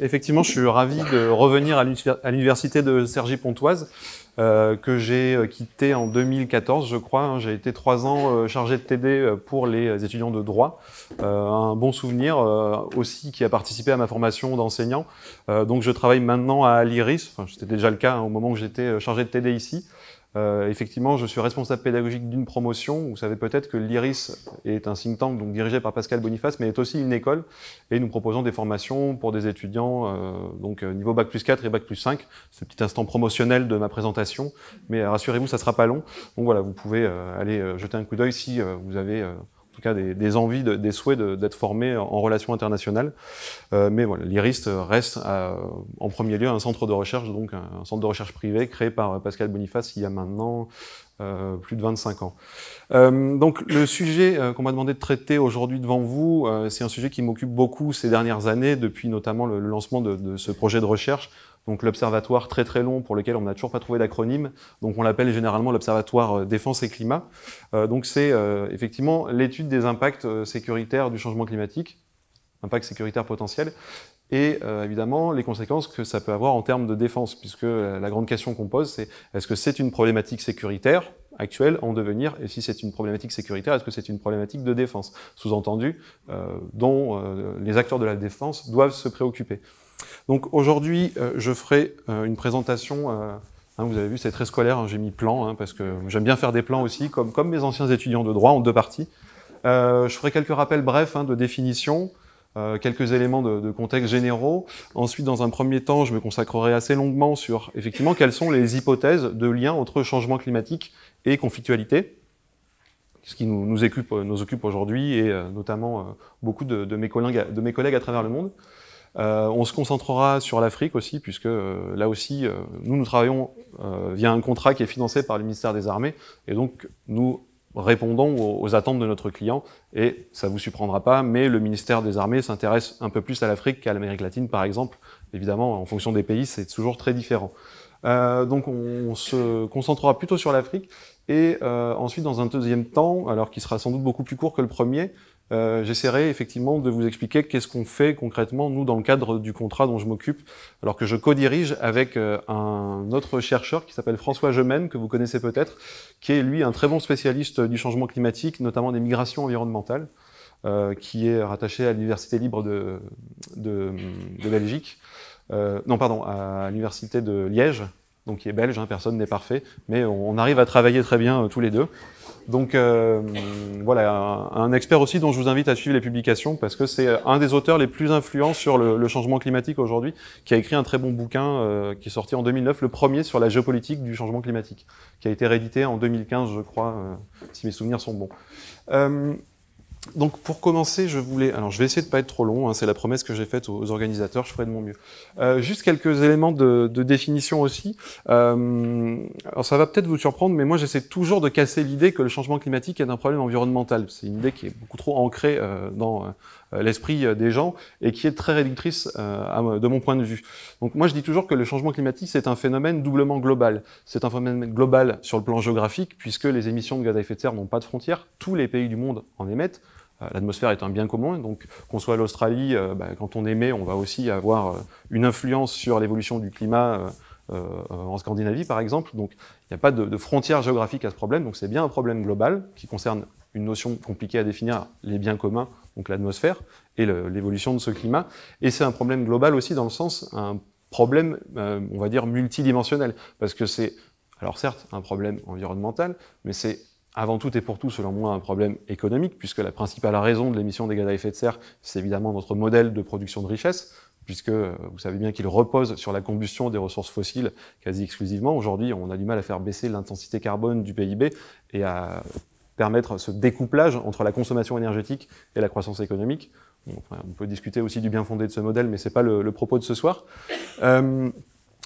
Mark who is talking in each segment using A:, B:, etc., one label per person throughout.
A: Effectivement, je suis ravi de revenir à l'université de Sergi Pontoise, euh, que j'ai euh, quittée en 2014, je crois. Hein. J'ai été trois ans euh, chargé de TD pour les étudiants de droit. un bon souvenir aussi qui a participé à ma formation d'enseignant. donc, je travaille maintenant à l'IRIS. c'était déjà le cas hein, au moment où j'étais chargé de TD ici. Euh, effectivement, je suis responsable pédagogique d'une promotion. Vous savez peut-être que l'IRIS est un think tank donc dirigé par Pascal Boniface, mais est aussi une école. Et nous proposons des formations pour des étudiants, euh, donc euh, niveau Bac plus 4 et Bac plus 5. C'est petit instant promotionnel de ma présentation. Mais rassurez-vous, ça ne sera pas long. Donc voilà, vous pouvez aller jeter un coup d'œil si vous avez tout cas des, envies, des souhaits d'être formés en, en, relations internationales. Euh, mais voilà, l'IRIST reste euh, en premier lieu un centre de recherche, donc un, centre de recherche privé créé par euh, Pascal Boniface il y a maintenant plus de 25 ans. donc le sujet qu'on m'a demandé de traiter aujourd'hui devant vous, c'est un sujet qui m'occupe beaucoup ces dernières années, depuis notamment le, lancement de, ce projet de recherche donc l'observatoire très très long pour lequel on n'a toujours pas trouvé d'acronyme. Donc on l'appelle généralement l'observatoire euh, défense et climat. Euh, donc c'est euh, effectivement l'étude des impacts sécuritaires du changement climatique, impacts sécuritaire potentiel, et évidemment les conséquences que ça peut avoir en termes de défense, puisque la grande question qu'on pose c'est est-ce que c'est une problématique sécuritaire actuelle en devenir, et si c'est une problématique sécuritaire, est-ce que c'est une problématique de défense, sous-entendu, dont les acteurs de la défense doivent se préoccuper. Donc aujourd'hui, euh, je ferai euh, une présentation. Euh, hein, vous avez vu, c'est très scolaire. Hein, j'ai mis plan hein, parce que j'aime bien faire des plans aussi, comme, mes anciens étudiants de droit en deux parties. je ferai quelques rappels brefs de définition, quelques éléments de, contexte généraux. Ensuite, dans un premier temps, je me consacrerai assez longuement sur effectivement quelles sont les hypothèses de lien entre changement climatique et conflictualité ce qui nous, occupe, aujourd'hui et notamment beaucoup de mes collègues à travers le monde. Euh, on se concentrera sur l'Afrique aussi, puisque euh, là aussi, euh, nous, nous travaillons via un contrat qui est financé par le ministère des Armées, et donc nous répondons aux, attentes de notre client, et ça vous surprendra pas, mais le ministère des Armées s'intéresse un peu plus à l'Afrique qu'à l'Amérique latine, par exemple. Évidemment, en fonction des pays, c'est toujours très différent. donc on, se concentrera plutôt sur l'Afrique, et ensuite, dans un deuxième temps, alors qui sera sans doute beaucoup plus court que le premier, euh, j'essaierai effectivement de vous expliquer qu'est-ce qu'on fait concrètement, nous, dans le cadre du contrat dont je m'occupe, alors que je co-dirige avec euh, un autre chercheur qui s'appelle François Jemène que vous connaissez peut-être, qui est, lui, un très bon spécialiste du changement climatique, notamment des migrations environnementales, euh, qui est rattaché à l'Université libre de, Belgique, non, pardon, à l'Université de Liège, donc qui est belge, hein, personne n'est parfait, mais on arrive à travailler très bien tous les deux. Donc euh, voilà, un, expert aussi dont je vous invite à suivre les publications parce que c'est euh, un des auteurs les plus influents sur le, changement climatique aujourd'hui, qui a écrit un très bon bouquin euh, qui est sorti en 2009, le premier sur la géopolitique du changement climatique, qui a été réédité en 2015, je crois, si mes souvenirs sont bons donc pour commencer, je voulais, alors je vais essayer de pas être trop long, hein, c'est la promesse que j'ai faite aux, organisateurs, je ferai de mon mieux. Euh, juste quelques éléments de, de définition aussi. Euh, alors ça va peut-être vous surprendre, mais moi j'essaie toujours de casser l'idée que le changement climatique est un problème environnemental. C'est une idée qui est beaucoup trop ancrée euh, dans euh, euh, l'esprit euh, des gens et qui est très réductrice euh, de mon point de vue. Donc moi je dis toujours que le changement climatique c'est un phénomène doublement global. C'est un phénomène global sur le plan géographique puisque les émissions de gaz à effet de serre n'ont pas de frontières. Tous les pays du monde en émettent. L'atmosphère est un bien commun, donc qu'on soit à l'Australie, bah, quand on émet, on va aussi avoir une influence sur l'évolution du climat en Scandinavie, par exemple. Donc il n'y a pas de, frontières géographiques à ce problème, donc c'est bien un problème global qui concerne une notion compliquée à définir, les biens communs donc l'atmosphère, et l'évolution de ce climat. Et c'est un problème global aussi dans le sens, un problème, euh, on va dire, multidimensionnel, parce que c'est, alors certes, un problème environnemental, mais c'est avant tout et pour tout, selon moi, un problème économique, puisque la principale raison de l'émission des gaz à effet de serre, c'est évidemment notre modèle de production de richesse, puisque euh, vous savez bien qu'il repose sur la combustion des ressources fossiles quasi exclusivement. Aujourd'hui, on a du mal à faire baisser l'intensité carbone du PIB et à permettre ce découplage entre la consommation énergétique et la croissance économique. on peut discuter aussi du bien fondé de ce modèle, mais ce n'est pas le, propos de ce soir. Euh,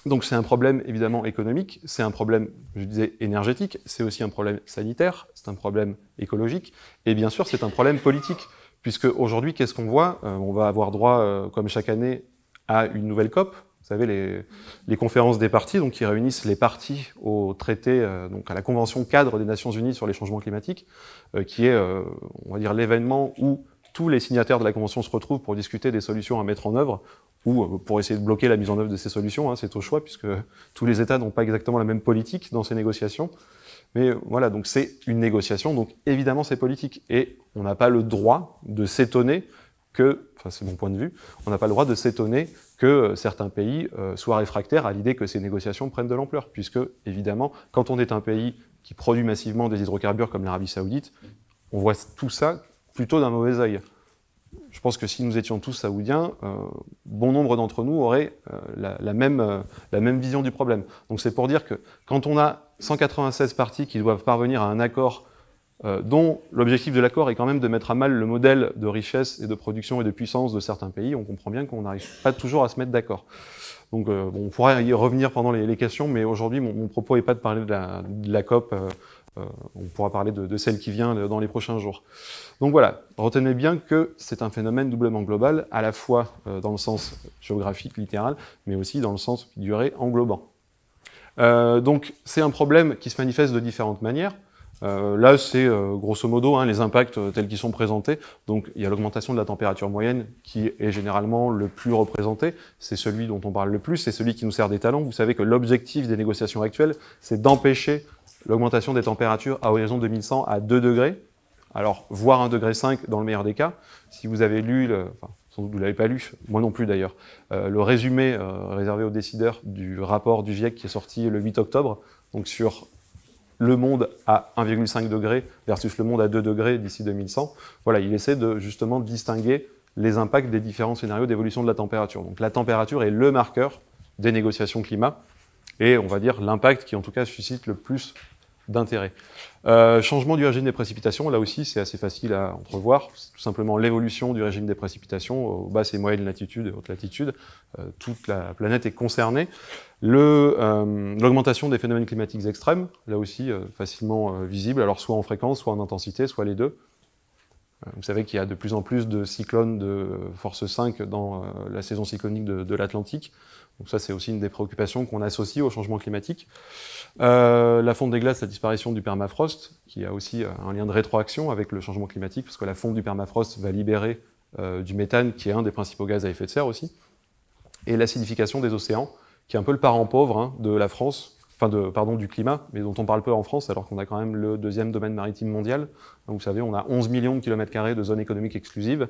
A: donc c'est un problème évidemment économique, c'est un problème, je disais, énergétique, c'est aussi un problème sanitaire, c'est un problème écologique, et bien sûr c'est un problème politique, puisque aujourd'hui qu'est-ce qu'on voit euh, On va avoir droit, euh, comme chaque année, à une nouvelle COP, vous savez, les, conférences des partis, donc, qui réunissent les partis au traité, euh, donc à la Convention cadre des Nations Unies sur les changements climatiques, euh, qui est, euh, on va dire, l'événement où tous les signataires de la Convention se retrouvent pour discuter des solutions à mettre en œuvre ou pour essayer de bloquer la mise en œuvre de ces solutions. Hein, c'est au choix, puisque tous les États n'ont pas exactement la même politique dans ces négociations. Mais voilà, donc c'est une négociation, donc évidemment c'est politique. Et on n'a pas le droit de s'étonner que, enfin c'est mon point de vue, on n'a pas le droit de s'étonner que euh, certains pays euh, soient réfractaires à l'idée que ces négociations prennent de l'ampleur, puisque, évidemment, quand on est un pays qui produit massivement des hydrocarbures comme l'Arabie saoudite, on voit tout ça plutôt d'un mauvais œil. Je pense que si nous étions tous saoudiens, euh, bon nombre d'entre nous auraient la, même, la même vision du problème. Donc c'est pour dire que quand on a 196 parties qui doivent parvenir à un accord euh, dont l'objectif de l'accord est quand même de mettre à mal le modèle de richesse et de production et de puissance de certains pays, on comprend bien qu'on n'arrive pas toujours à se mettre d'accord. Donc euh, on pourra y revenir pendant les, questions, mais aujourd'hui mon, propos n'est pas de parler de la, COP, euh, on pourra parler de, celle qui vient dans les prochains jours. Donc voilà, retenez bien que c'est un phénomène doublement global, à la fois dans le sens géographique, littéral, mais aussi dans le sens figuré, englobant. donc c'est un problème qui se manifeste de différentes manières. Euh, là, c'est euh, grosso modo hein, les impacts euh, tels qu'ils sont présentés. Donc, il y a l'augmentation de la température moyenne qui est généralement le plus représenté. C'est celui dont on parle le plus, c'est celui qui nous sert des talents. Vous savez que l'objectif des négociations actuelles, c'est d'empêcher l'augmentation des températures à horizon 2100 à 2 degrés. Alors, voire 1 degré 5 dans le meilleur des cas. Si vous avez lu, le, sans vous l'avez pas lu, moi non plus d'ailleurs, le résumé réservé aux décideurs du rapport du GIEC qui est sorti le 8 octobre, donc sur le monde à 1,5 degré versus le monde à 2 degrés d'ici 2100. Voilà, il essaie de justement distinguer les impacts des différents scénarios d'évolution de la température. Donc la température est le marqueur des négociations climat et on va dire l'impact qui en tout cas suscite le plus d'intérêt. Euh, changement du régime des précipitations, là aussi c'est assez facile à entrevoir. tout simplement l'évolution du régime des précipitations aux basses et moyennes latitudes et euh, hautes latitudes. toute la planète est concernée. Euh, l'augmentation des phénomènes climatiques extrêmes, là aussi facilement visible, alors soit en fréquence, soit en intensité, soit les deux. Euh, vous savez qu'il y a de plus en plus de cyclones de force 5 dans euh, la saison cyclonique de, l'Atlantique. Donc ça, c'est aussi une des préoccupations qu'on associe au changement climatique. Euh, la fonte des glaces, la disparition du permafrost, qui a aussi un lien de rétroaction avec le changement climatique, parce que la fonte du permafrost va libérer du méthane, qui est un des principaux gaz à effet de serre aussi. Et l'acidification des océans, qui est un peu le parent pauvre hein, de la France, enfin de, pardon, du climat, mais dont on parle peu en France, alors qu'on a quand même le deuxième domaine maritime mondial. Vous savez, on a 11 millions de kilomètres carrés de zones économiques exclusives,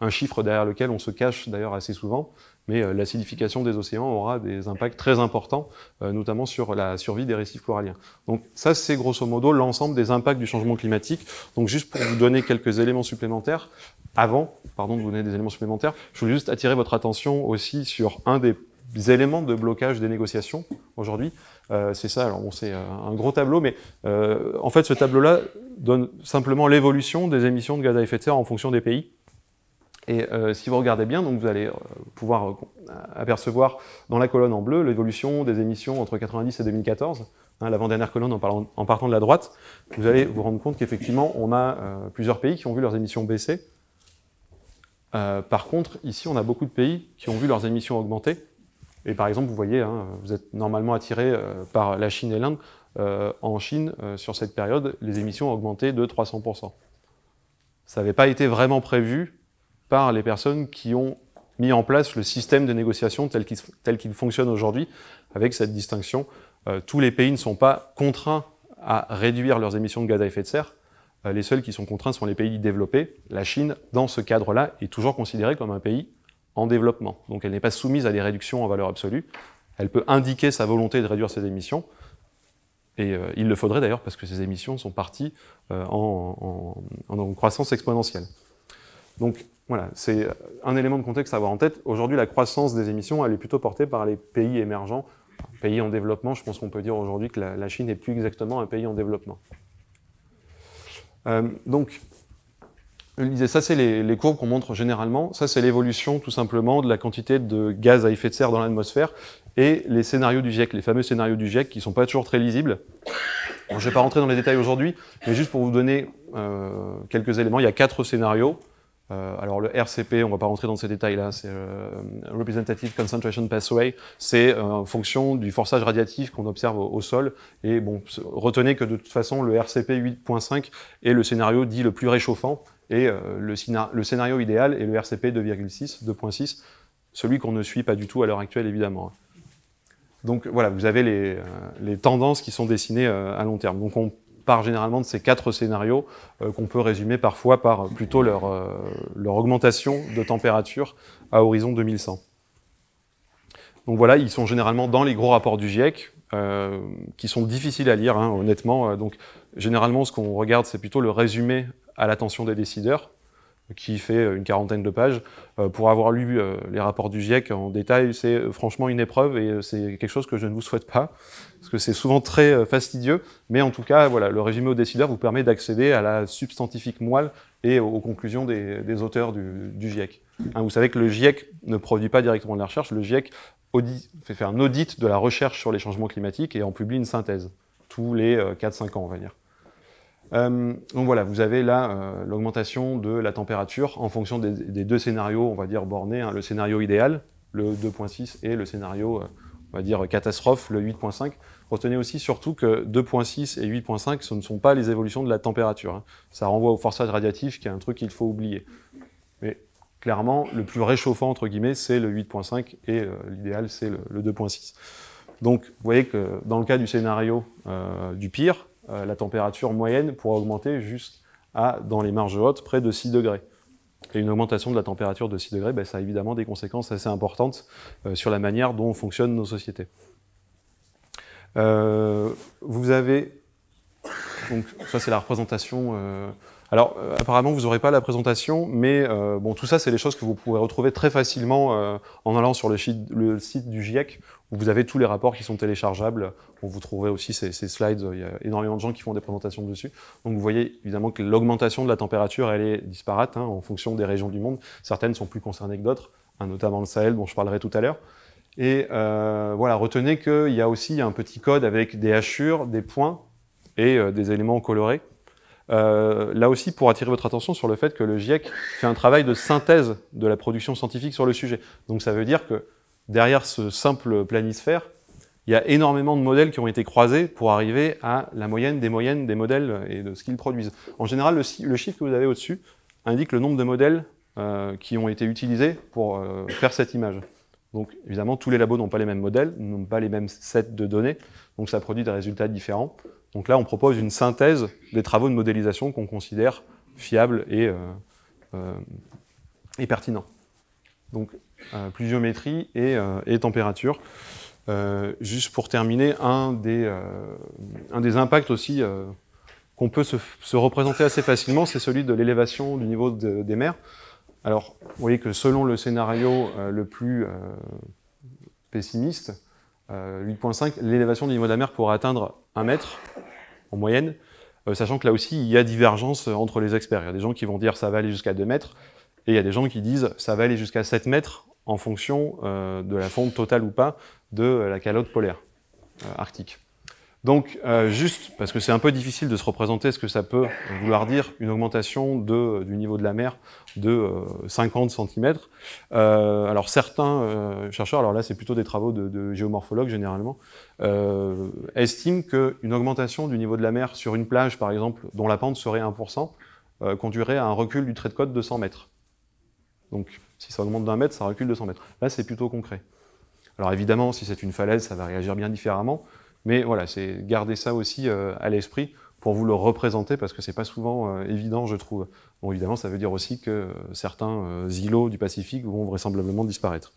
A: un chiffre derrière lequel on se cache d'ailleurs assez souvent, mais euh, l'acidification des océans aura des impacts très importants, euh, notamment sur la survie des récifs coralliens. Donc ça, c'est grosso modo l'ensemble des impacts du changement climatique. Donc juste pour vous donner quelques éléments supplémentaires, avant, pardon de vous donner des éléments supplémentaires, je voulais juste attirer votre attention aussi sur un des éléments de blocage des négociations aujourd'hui, euh, c'est ça, alors c'est euh, un gros tableau, mais euh, en fait, ce tableau-là donne simplement l'évolution des émissions de gaz à effet de serre en fonction des pays. Et si vous regardez bien, donc vous allez pouvoir apercevoir dans la colonne en bleu l'évolution des émissions entre 1990 et 2014, hein, l'avant-dernière colonne en, partant de la droite. Vous allez vous rendre compte qu'effectivement, on a plusieurs pays qui ont vu leurs émissions baisser. par contre, ici, on a beaucoup de pays qui ont vu leurs émissions augmenter. Et par exemple, vous voyez, hein, vous êtes normalement attiré euh, par la Chine et l'Inde. Euh, en Chine, euh, sur cette période, les émissions ont augmenté de 300%. Ça n'avait pas été vraiment prévu par les personnes qui ont mis en place le système de négociation tel qu'il, fonctionne aujourd'hui, avec cette distinction. tous les pays ne sont pas contraints à réduire leurs émissions de gaz à effet de serre. les seuls qui sont contraints sont les pays développés. La Chine, dans ce cadre-là, est toujours considérée comme un pays en développement. Donc elle n'est pas soumise à des réductions en valeur absolue. Elle peut indiquer sa volonté de réduire ses émissions. Et euh, il le faudrait d'ailleurs parce que ces émissions sont parties euh, en, croissance exponentielle. Donc voilà, c'est un élément de contexte à avoir en tête. Aujourd'hui, la croissance des émissions, elle est plutôt portée par les pays émergents, pays en développement. Je pense qu'on peut dire aujourd'hui que la, Chine n'est plus exactement un pays en développement. Euh, donc, ça c'est les, courbes qu'on montre généralement, ça c'est l'évolution tout simplement de la quantité de gaz à effet de serre dans l'atmosphère et les scénarios du GIEC, les fameux scénarios du GIEC qui ne sont pas toujours très lisibles. je ne vais pas rentrer dans les détails aujourd'hui, mais juste pour vous donner euh, quelques éléments, il y a quatre scénarios. Euh, alors le RCP, on ne va pas rentrer dans ces détails-là, c'est euh, Representative Concentration Pathway, c'est en fonction du forçage radiatif qu'on observe au, au, sol. Et bon, retenez que de toute façon, le RCP 8.5 est le scénario dit le plus réchauffant, et euh, le, scénario idéal est le RCP 2,6, 2.6, celui qu'on ne suit pas du tout à l'heure actuelle évidemment. Donc voilà, vous avez les, euh, tendances qui sont dessinées euh, à long terme. Donc on part généralement de ces quatre scénarios qu'on peut résumer parfois par plutôt leur, augmentation de température à horizon 2100. Donc voilà, ils sont généralement dans les gros rapports du GIEC, qui sont difficiles à lire, hein, honnêtement. Donc généralement, ce qu'on regarde, c'est plutôt le résumé à l'attention des décideurs, qui fait euh, une quarantaine de pages. Euh, pour avoir lu euh, les rapports du GIEC en détail, c'est franchement une épreuve et c'est quelque chose que je ne vous souhaite pas, parce que c'est souvent très fastidieux. Mais en tout cas, voilà, le résumé aux décideurs vous permet d'accéder à la substantifique moelle et aux conclusions des, auteurs du, GIEC. Hein, vous savez que le GIEC ne produit pas directement de la recherche, le GIEC audit, fait, faire un audit de la recherche sur les changements climatiques et en publie une synthèse tous les 4-5 ans, on va dire. Euh, donc voilà, vous avez là euh, l'augmentation de la température en fonction des, deux scénarios, on va dire bornés, hein. le scénario idéal, le 2.6, et le scénario, euh, on va dire catastrophe, le 8.5. Retenez aussi surtout que 2.6 et 8.5, ce ne sont pas les évolutions de la température. Hein. Ça renvoie au forçage radiatif, qui est un truc qu'il faut oublier. Mais clairement, le plus réchauffant, entre guillemets, c'est le 8.5, et l'idéal, c'est le 2.6. Donc, vous voyez que dans le cas du scénario du pire, euh, la température moyenne pourra augmenter jusqu'à, dans les marges hautes, près de 6 degrés. Et une augmentation de la température de 6 degrés, ben, ça a évidemment des conséquences assez importantes euh, sur la manière dont fonctionnent nos sociétés. Euh, vous avez, donc ça c'est la représentation alors, euh, apparemment, vous n'aurez pas la présentation, mais euh, bon, tout ça, c'est des choses que vous pourrez retrouver très facilement euh, en allant sur le, site du GIEC, où vous avez tous les rapports qui sont téléchargeables. Où vous trouverez aussi ces, slides. Il y a énormément de gens qui font des présentations dessus. Donc, vous voyez évidemment que l'augmentation de la température, elle est disparate hein, en fonction des régions du monde. Certaines sont plus concernées que d'autres, hein, notamment le Sahel, dont je parlerai tout à l'heure. Et voilà, retenez qu'il y a aussi un petit code avec des hachures, des points et des éléments colorés euh, là aussi, pour attirer votre attention sur le fait que le GIEC fait un travail de synthèse de la production scientifique sur le sujet. Donc ça veut dire que derrière ce simple planisphère, il y a énormément de modèles qui ont été croisés pour arriver à la moyenne des moyennes des modèles et de ce qu'ils produisent. En général, le, chiffre que vous avez au-dessus indique le nombre de modèles euh, qui ont été utilisés pour euh, faire cette image. Donc évidemment, tous les labos n'ont pas les mêmes modèles, n'ont pas les mêmes sets de données, donc ça produit des résultats différents. Donc là, on propose une synthèse des travaux de modélisation qu'on considère fiables et, euh, euh, pertinents. Donc euh, pluviométrie et, température. juste pour terminer, un des, impacts aussi qu'on peut se, représenter assez facilement, c'est celui de l'élévation du niveau des mers. Alors, vous voyez que selon le scénario le plus pessimiste, 8.5, l'élévation du niveau de la mer pourrait atteindre 1 mètre en moyenne, euh, sachant que là aussi, il y a divergence entre les experts. Il y a des gens qui vont dire ça va aller jusqu'à 2 mètres, et il y a des gens qui disent ça va aller jusqu'à 7 mètres en fonction euh, de la fonte totale ou pas de euh, la calotte polaire arctique. Donc, euh, juste, parce que c'est un peu difficile de se représenter ce que ça peut vouloir dire, une augmentation du niveau de la mer de 50 euh, cm. Euh, alors, certains chercheurs, alors là, c'est plutôt des travaux de, de géomorphologues généralement, estiment qu'une augmentation du niveau de la mer sur une plage, par exemple, dont la pente serait 1%, conduirait à un recul du trait de côte de 100 mètres. Donc, si ça augmente d'un mètre, ça recule de 100 mètres. Là, c'est plutôt concret. Alors, évidemment, si c'est une falaise, ça va réagir bien différemment. Mais voilà, c'est garder ça aussi euh, à l'esprit pour vous le représenter parce que c'est pas souvent euh, évident, je trouve. Bon, évidemment, ça veut dire aussi que euh, certains îlots du Pacifique vont vraisemblablement disparaître.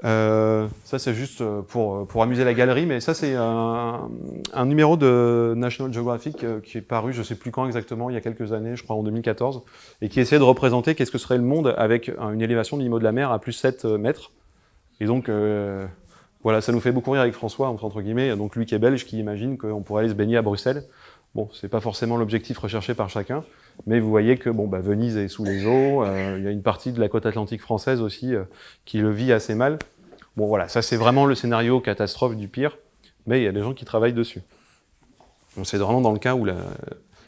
A: ça, c'est juste pour, pour amuser la galerie, mais ça, c'est un, numéro de National Geographic qui est paru, je sais plus quand exactement, il y a quelques années, je crois en 2014, et qui essayait de représenter qu'est-ce que serait le monde avec une élévation du niveau de la mer à plus 7 mètres. Et donc, voilà, ça nous fait beaucoup rire avec François, entre guillemets, donc lui qui est belge, qui imagine qu'on pourrait aller se baigner à Bruxelles. Bon, n'est pas forcément l'objectif recherché par chacun, mais vous voyez que bon, bah, Venise est sous les eaux, euh, il y a une partie de la côte atlantique française aussi euh, qui le vit assez mal. Bon voilà, ça c'est vraiment le scénario catastrophe du pire, mais il y a des gens qui travaillent dessus. Donc c'est vraiment dans le cas où il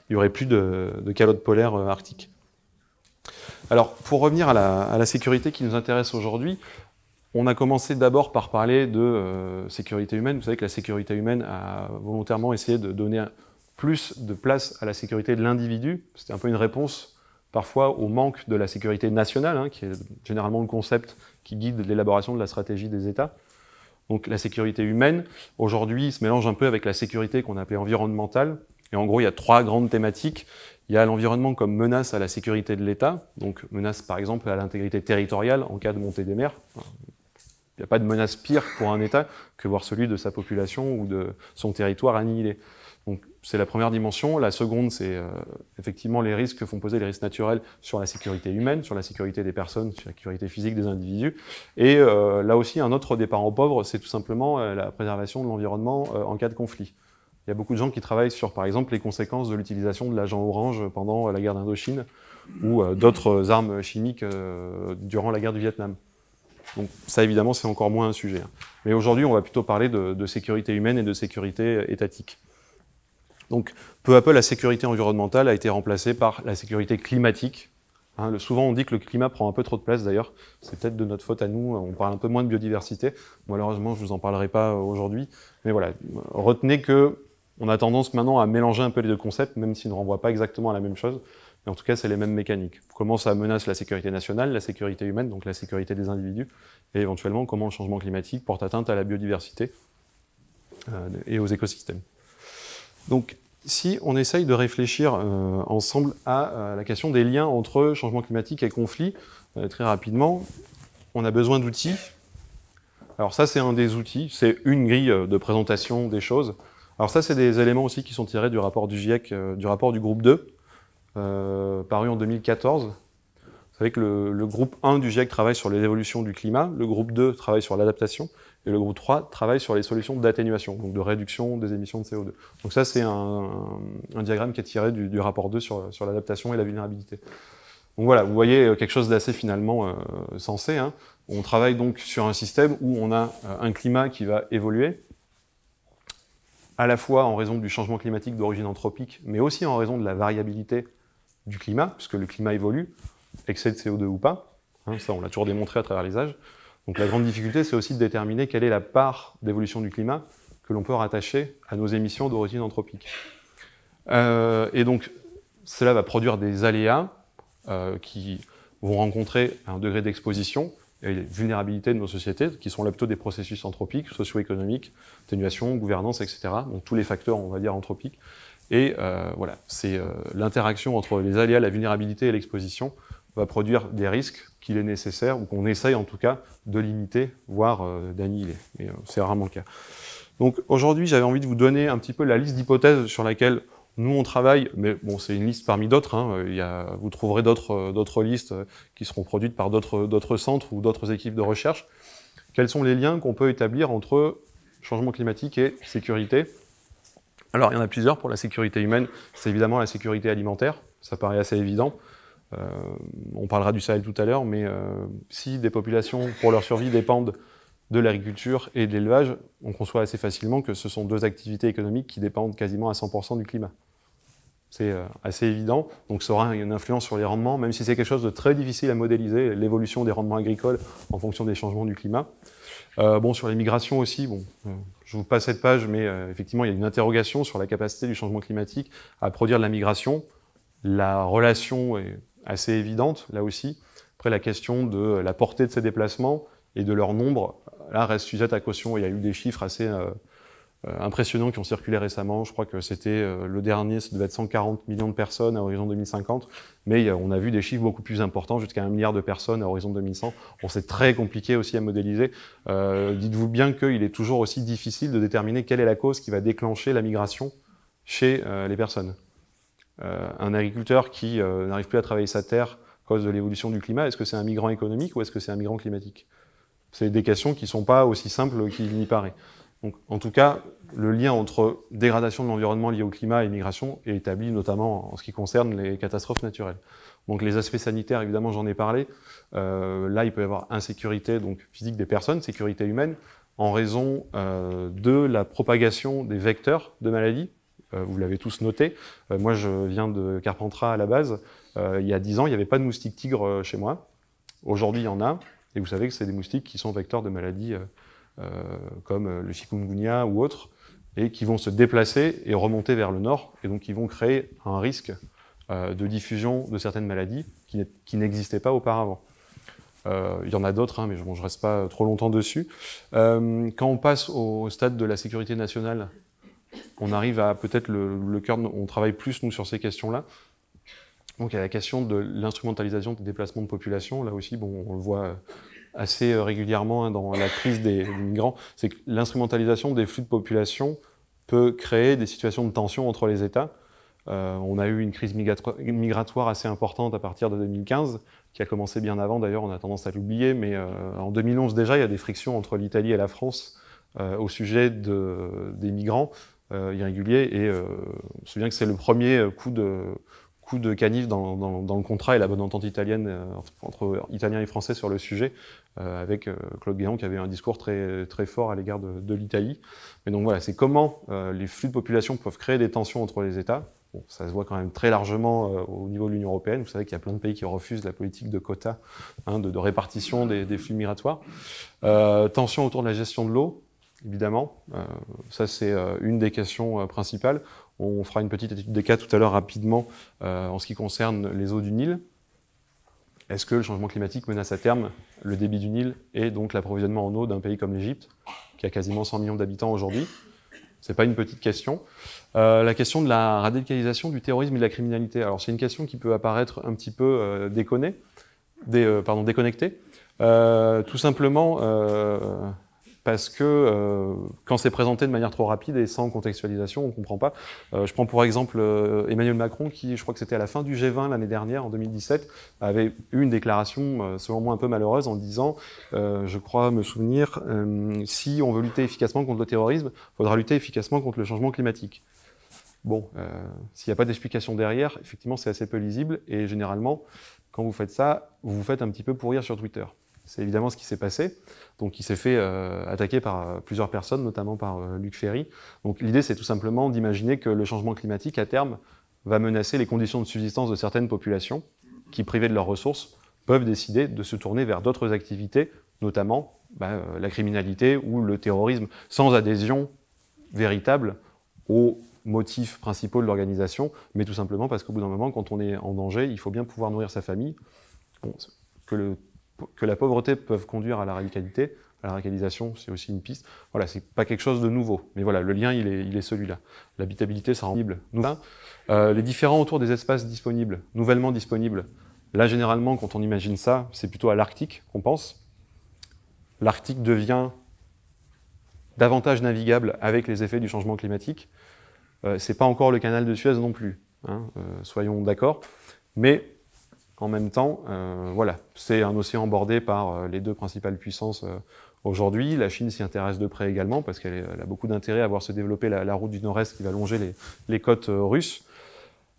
A: n'y aurait plus de, de calotte polaire euh, arctique. Alors, pour revenir à la, sécurité qui nous intéresse aujourd'hui, on a commencé d'abord par parler de euh, sécurité humaine. Vous savez que la sécurité humaine a volontairement essayé de donner plus de place à la sécurité de l'individu. C'était un peu une réponse parfois au manque de la sécurité nationale, hein, qui est généralement le concept qui guide l'élaboration de la stratégie des États. Donc la sécurité humaine, aujourd'hui, se mélange un peu avec la sécurité qu'on appelle environnementale. Et en gros, il y a trois grandes thématiques. Il y a l'environnement comme menace à la sécurité de l'État, donc menace par exemple à l'intégrité territoriale en cas de montée des mers. Il n'y a pas de menace pire pour un État que voir celui de sa population ou de son territoire annihilé. Donc c'est la première dimension. La seconde, c'est euh, effectivement les risques que font poser les risques naturels sur la sécurité humaine, sur la sécurité des personnes, sur la sécurité physique des individus. Et euh, là aussi, un autre départ en pauvre, c'est tout simplement euh, la préservation de l'environnement en cas de conflit. Il y a beaucoup de gens qui travaillent sur, par exemple, les conséquences de l'utilisation de l'agent orange pendant la guerre d'Indochine ou d'autres armes chimiques durant la guerre du Vietnam. Donc ça, évidemment, c'est encore moins un sujet. Hein. Mais aujourd'hui, on va plutôt parler de, sécurité humaine et de sécurité euh, étatique. Donc, peu à peu, la sécurité environnementale a été remplacée par la sécurité climatique. Hein. souvent, on dit que le climat prend un peu trop de place, d'ailleurs. C'est peut-être de notre faute à nous. On parle un peu moins de biodiversité. Malheureusement, je ne vous en parlerai pas euh, aujourd'hui. Mais voilà, retenez que on a tendance maintenant à mélanger un peu les deux concepts, même s'ils ne renvoient pas exactement à la même chose en tout cas, c'est les mêmes mécaniques. Comment ça menace la sécurité nationale, la sécurité humaine, donc la sécurité des individus, et éventuellement comment le changement climatique porte atteinte à la biodiversité euh, et aux écosystèmes. Donc, si on essaye de réfléchir euh, ensemble à, la question des liens entre changement climatique et conflit, euh, très rapidement, on a besoin d'outils. Alors ça, c'est un des outils, c'est une grille de présentation des choses. Alors ça, c'est des éléments aussi qui sont tirés du rapport du GIEC, du rapport du groupe 2, euh, paru en 2014. Vous savez que le, groupe 1 du GIEC travaille sur les évolutions du climat, le groupe 2 travaille sur l'adaptation, et le groupe 3 travaille sur les solutions d'atténuation, donc de réduction des émissions de CO2. Donc ça, c'est un, diagramme qui est tiré du, rapport 2 sur, l'adaptation et la vulnérabilité. Donc voilà, vous voyez euh, quelque chose d'assez finalement euh, sensé. Hein. On travaille donc sur un système où on a un climat qui va évoluer, à la fois en raison du changement climatique d'origine anthropique, mais aussi en raison de la variabilité du climat, puisque le climat évolue, excès de CO2 ou pas, hein, ça on l'a toujours démontré à travers les âges. Donc la grande difficulté, c'est aussi de déterminer quelle est la part d'évolution du climat que l'on peut rattacher à nos émissions d'origine anthropique. Euh, et donc cela va produire des aléas euh, qui vont rencontrer un degré d'exposition et les vulnérabilités de nos sociétés, qui sont là des processus anthropiques, socio-économiques, atténuation, gouvernance, etc. Donc tous les facteurs, on va dire, anthropiques, et euh, voilà, c'est euh, l'interaction entre les aléas, la vulnérabilité et l'exposition va produire des risques qu'il est nécessaire, ou qu'on essaye en tout cas de limiter, voire euh, d'annihiler. Mais c'est rarement le cas. Donc aujourd'hui, j'avais envie de vous donner un petit peu la liste d'hypothèses sur laquelle nous on travaille, mais bon, c'est une liste parmi d'autres. Hein. vous trouverez d'autres listes qui seront produites par d'autres centres ou d'autres équipes de recherche. Quels sont les liens qu'on peut établir entre changement climatique et sécurité alors, il y en a plusieurs pour la sécurité humaine. C'est évidemment la sécurité alimentaire, ça paraît assez évident. Euh, on parlera du Sahel tout à l'heure, mais euh, si des populations, pour leur survie, dépendent de l'agriculture et de l'élevage, on conçoit assez facilement que ce sont deux activités économiques qui dépendent quasiment à 100% du climat. C'est euh, assez évident, donc ça aura une influence sur les rendements, même si c'est quelque chose de très difficile à modéliser, l'évolution des rendements agricoles en fonction des changements du climat. bon, sur les migrations aussi, bon, je vous passe cette page, mais euh, effectivement, il y a une interrogation sur la capacité du changement climatique à produire de la migration. La relation est assez évidente, là aussi. Après, la question de la portée de ces déplacements et de leur nombre, là, reste sujette à caution. Il y a eu des chiffres assez euh, euh, impressionnants qui ont circulé récemment. Je crois que c'était euh, le dernier, ça devait être 140 millions de personnes à horizon 2050, mais euh, on a vu des chiffres beaucoup plus importants, jusqu'à un milliard de personnes à horizon 2100. c'est très compliqué aussi à modéliser. Dites-vous bien qu'il est toujours aussi difficile de déterminer quelle est la cause qui va déclencher la migration chez les personnes. un agriculteur qui n'arrive plus à travailler sa terre à cause de l'évolution du climat, est-ce que c'est un migrant économique ou est-ce que c'est un migrant climatique C'est des questions qui ne sont pas aussi simples qu'il n'y paraît. Donc, en tout cas, le lien entre dégradation de l'environnement lié au climat et migration est établi notamment en ce qui concerne les catastrophes naturelles. Donc les aspects sanitaires, évidemment, j'en ai parlé. Euh, là, il peut y avoir insécurité donc, physique des personnes, sécurité humaine, en raison euh, de la propagation des vecteurs de maladies. Euh, vous l'avez tous noté. moi, je viens de Carpentras à la base. il y a 10 ans, il n'y avait pas de moustiques tigres chez moi. Aujourd'hui, il y en a. Et vous savez que c'est des moustiques qui sont vecteurs de maladies euh, comme euh, le chikungunya ou autres, et qui vont se déplacer et remonter vers le nord, et donc qui vont créer un risque euh, de diffusion de certaines maladies qui n'existaient pas auparavant. il y en a d'autres, hein, mais je ne reste pas trop longtemps dessus. quand on passe au, stade de la sécurité nationale, on arrive à peut-être le, le cœur, on travaille plus nous sur ces questions-là. Donc il y a la question de l'instrumentalisation des déplacements de population. Là aussi, bon, on le voit assez euh, régulièrement hein, dans la crise des, migrants, c'est que l'instrumentalisation des flux de population peut créer des situations de tension entre les États. Euh, on a eu une crise migratoire assez importante à partir de 2015, qui a commencé bien avant d'ailleurs, on a tendance à l'oublier, mais euh, en 2011 déjà, il y a des frictions entre l'Italie et la France au sujet des migrants irréguliers, et on se souvient que c'est le premier coup de, de canif dans, le contrat et la bonne entente italienne euh, entre Italiens et Français sur le sujet, euh, avec euh, Claude Guéant qui avait un discours très, très fort à l'égard de, l'Italie. Mais donc voilà, c'est comment les flux de population peuvent créer des tensions entre les États. Bon, ça se voit quand même très largement au niveau de l'Union européenne. Vous savez qu'il y a plein de pays qui refusent la politique de quotas, hein, de, répartition des, des flux migratoires. tension autour de la gestion de l'eau, évidemment. ça, c'est une des questions principales. On fera une petite étude des cas tout à l'heure rapidement euh, en ce qui concerne les eaux du Nil. Est-ce que le changement climatique menace à terme le débit du Nil et donc l'approvisionnement en eau d'un pays comme l'Égypte, qui a quasiment 100 millions d'habitants aujourd'hui Ce n'est pas une petite question. Euh, la question de la radicalisation du terrorisme et de la criminalité. Alors c'est une question qui peut apparaître un petit peu euh, déconnée, pardon, déconnectée. tout simplement, parce que euh, quand c'est présenté de manière trop rapide et sans contextualisation, on ne comprend pas. Euh, je prends pour exemple euh, Emmanuel Macron, qui, je crois que c'était à la fin du G20 l'année dernière, en 2017, avait eu une déclaration, selon moi un peu malheureuse, en disant, je crois me souvenir, si on veut lutter efficacement contre le terrorisme, il faudra lutter efficacement contre le changement climatique. Bon, s'il n'y a pas d'explication derrière, effectivement, c'est assez peu lisible, et généralement, quand vous faites ça, vous vous faites un petit peu pourrir sur Twitter. C'est évidemment ce qui s'est passé. Donc, il s'est fait euh, attaquer par euh, plusieurs personnes, notamment par euh, Luc Ferry. Donc, l'idée, c'est tout simplement d'imaginer que le changement climatique, à terme, va menacer les conditions de subsistance de certaines populations qui, privées de leurs ressources, peuvent décider de se tourner vers d'autres activités, notamment bah, la criminalité ou le terrorisme, sans adhésion véritable aux motifs principaux de l'organisation, mais tout simplement parce qu'au bout d'un moment, quand on est en danger, il faut bien pouvoir nourrir sa famille. que le que la pauvreté peut conduire à la radicalité, à la radicalisation, c'est aussi une piste. Voilà, c'est pas quelque chose de nouveau, mais voilà, le lien, il est, il est celui-là. L'habitabilité, ça rend visible. Hein, euh, les différents autour des espaces disponibles, nouvellement disponibles. Là, généralement, quand on imagine ça, c'est plutôt à l'Arctique qu'on pense. L'Arctique devient davantage navigable avec les effets du changement climatique. Euh, c'est pas encore le canal de Suez non plus, hein, euh, soyons d'accord. Mais en même temps, euh, voilà, c'est un océan bordé par euh, les deux principales puissances euh, aujourd'hui. La Chine s'y intéresse de près également parce qu'elle a beaucoup d'intérêt à voir se développer la, route du Nord-Est qui va longer les, côtes russes.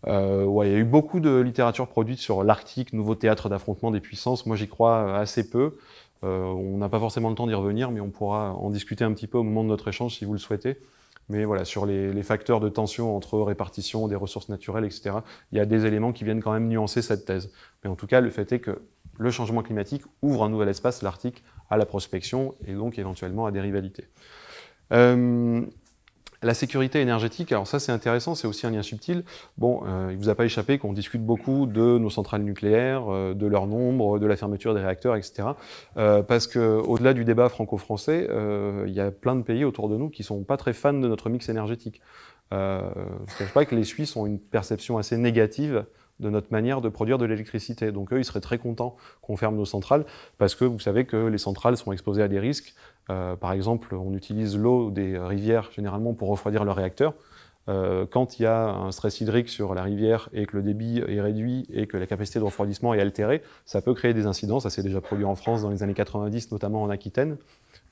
A: il y a eu beaucoup de littérature produite sur l'Arctique, nouveau théâtre d'affrontement des puissances. Moi, j'y crois assez peu. on n'a pas forcément le temps d'y revenir, mais on pourra en discuter un petit peu au moment de notre échange si vous le souhaitez. Mais voilà, sur les, facteurs de tension entre répartition des ressources naturelles, etc., il y a des éléments qui viennent quand même nuancer cette thèse. Mais en tout cas, le fait est que le changement climatique ouvre un nouvel espace, l'Arctique, à la prospection et donc éventuellement à des rivalités. Euh, la sécurité énergétique, alors ça c'est intéressant, c'est aussi un lien subtil. Bon, il euh, il vous a pas échappé qu'on discute beaucoup de nos centrales nucléaires, euh, de leur nombre, de la fermeture des réacteurs, etc. Euh, parce quau delà du débat franco-français, il y a plein de pays autour de nous qui sont pas très fans de notre mix énergétique. je ne pas que les Suisses ont une perception assez négative de notre manière de produire de l'électricité. Donc eux, ils seraient très contents qu'on ferme nos centrales parce que vous savez que les centrales sont exposées à des risques. Euh, par exemple, on utilise l'eau des rivières généralement pour refroidir leurs réacteurs. Euh, quand il y a un stress hydrique sur la rivière et que le débit est réduit et que la capacité de refroidissement est altérée, ça peut créer des incidences. Ça s'est déjà produit en France dans les années 90, notamment en Aquitaine.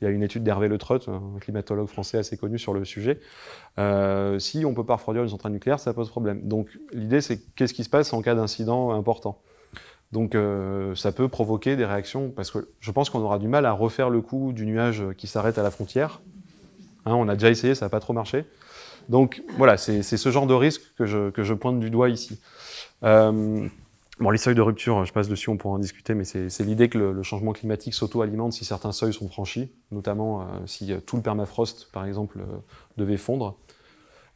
A: Il y a une étude d'Hervé Le Trott, un climatologue français assez connu sur le sujet. Euh, si on peut pas refroidir une centrale nucléaire, ça pose problème. Donc l'idée, c'est qu'est-ce qui se passe en cas d'incident important donc euh, ça peut provoquer des réactions, parce que je pense qu'on aura du mal à refaire le coup du nuage qui s'arrête à la frontière. Hein, on a déjà essayé, ça n'a pas trop marché. Donc voilà, c'est ce genre de risque que je, pointe du doigt ici. Euh, Bon, les seuils de rupture, je passe dessus, on pourra en discuter, mais c'est l'idée que le, changement climatique s'auto-alimente si certains seuils sont franchis, notamment euh, si euh, tout le permafrost, par exemple, euh, devait fondre.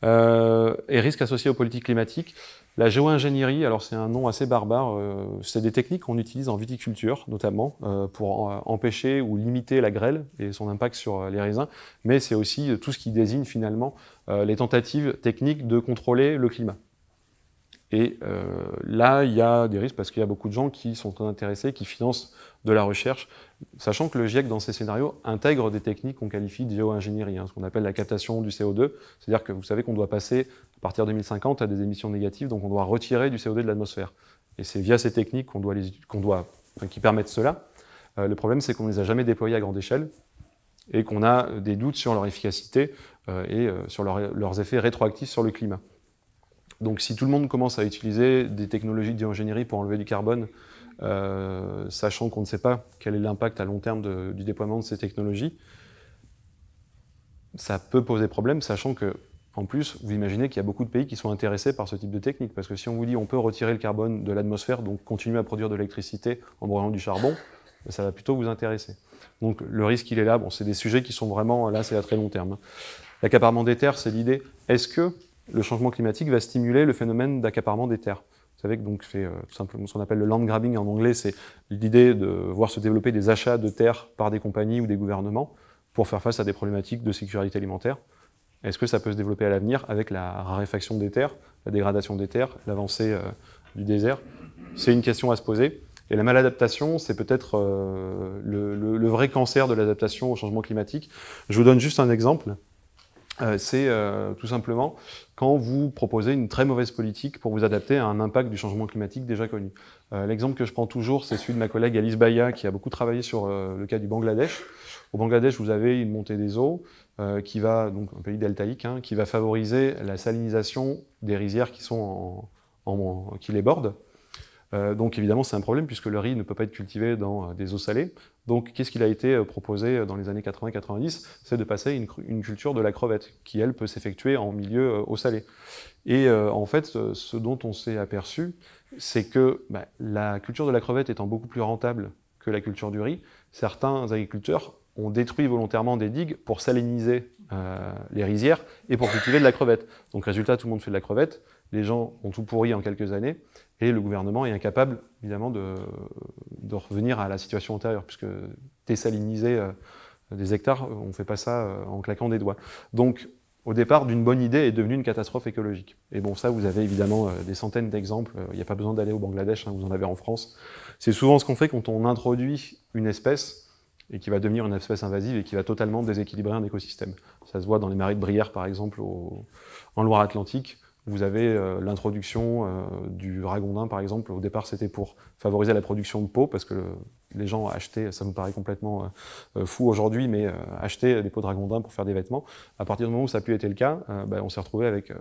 A: et risque associé aux politiques climatiques. La géo-ingénierie, alors c'est un nom assez barbare, c'est des techniques qu'on utilise en viticulture, notamment, pour empêcher ou limiter la grêle et son impact sur les raisins, mais c'est aussi tout ce qui désigne finalement les tentatives techniques de contrôler le climat. Et euh, là, il y a des risques parce qu'il y a beaucoup de gens qui sont intéressés, qui financent de la recherche, sachant que le GIEC, dans ces scénarios, intègre des techniques qu'on qualifie de géo ingénierie hein, ce qu'on appelle la captation du CO2. C'est-à-dire que vous savez qu'on doit passer, à partir de 2050, à des émissions négatives, donc on doit retirer du CO2 de l'atmosphère. Et c'est via ces techniques qu'on doit, qu'on doit qui permettent cela. Euh, le problème, c'est qu'on ne les a jamais déployés à grande échelle et qu'on a euh, des doutes sur leur efficacité et sur leurs effets rétroactifs sur le climat. Donc si tout le monde commence à utiliser des technologies d'ingénierie pour enlever du carbone, euh, sachant qu'on ne sait pas quel est l'impact à long terme du déploiement de ces technologies, ça peut poser problème, sachant que, en plus, vous imaginez qu'il y a beaucoup de pays qui sont intéressés par ce type de technique, parce que si on vous dit on peut retirer le carbone de l'atmosphère, donc continuer à produire de l'électricité en brûlant du charbon, ça va plutôt vous intéresser. Donc le risque, il est là. Bon, c'est des sujets qui sont vraiment là, c'est à très long terme. Hein. L'accaparement des terres, c'est l'idée. Est-ce que le changement climatique va stimuler le phénomène d'accaparement des terres. Vous savez que donc c'est euh, tout simplement ce qu'on appelle le land grabbing en anglais, c'est l'idée de voir se développer des achats de terres par des compagnies ou des gouvernements pour faire face à des problématiques de sécurité alimentaire. Est-ce que ça peut se développer à l'avenir avec la raréfaction des terres, la dégradation des terres, l'avancée euh, du désert C'est une question à se poser. Et la maladaptation, c'est peut-être euh, le, vrai cancer de l'adaptation au changement climatique. Je vous donne juste un exemple. c'est tout simplement quand vous proposez une très mauvaise politique pour vous adapter à un impact du changement climatique déjà connu. Euh, l'exemple que je prends toujours, c'est celui de ma collègue Alice Baya, qui a beaucoup travaillé sur euh, le cas du Bangladesh. Au Bangladesh, vous avez une montée des eaux, euh, qui va, donc un pays deltaïque, hein, qui va favoriser la salinisation des rizières qui, sont qui les bordent. Euh, donc évidemment, c'est un problème puisque le riz ne peut pas être cultivé dans euh, des eaux salées. Donc qu'est-ce qu'il a été euh, proposé dans les années 80-90 C'est de passer une, une culture de la crevette, qui elle peut s'effectuer en milieu eau salée. Et en fait, ce dont on s'est aperçu, c'est que bah, la culture de la crevette étant beaucoup plus rentable que la culture du riz, certains agriculteurs ont détruit volontairement des digues pour saliniser les rizières et pour cultiver de la crevette. Donc résultat, tout le monde fait de la crevette, les gens ont tout pourri en quelques années, et le gouvernement est incapable, évidemment, de, revenir à la situation antérieure, puisque dessaliniser euh, des hectares, on ne fait pas ça euh, en claquant des doigts. Donc, au départ, d'une bonne idée est devenue une catastrophe écologique. Et bon, ça, vous avez évidemment euh, des centaines d'exemples. Il n'y a pas besoin d'aller au Bangladesh, hein, vous en avez en France. C'est souvent ce qu'on fait quand on introduit une espèce et qui va devenir une espèce invasive et qui va totalement déséquilibrer un écosystème. Ça se voit dans les marais de Brière, par exemple, en Loire-Atlantique. Vous avez euh, l'introduction euh, du ragondin, par exemple. Au départ, c'était pour favoriser la production de peau, parce que les gens achetaient, ça me paraît complètement euh, fou aujourd'hui, mais acheter des peaux de ragondin pour faire des vêtements. À partir du moment où ça a plus été le cas, ben, on s'est retrouvé avec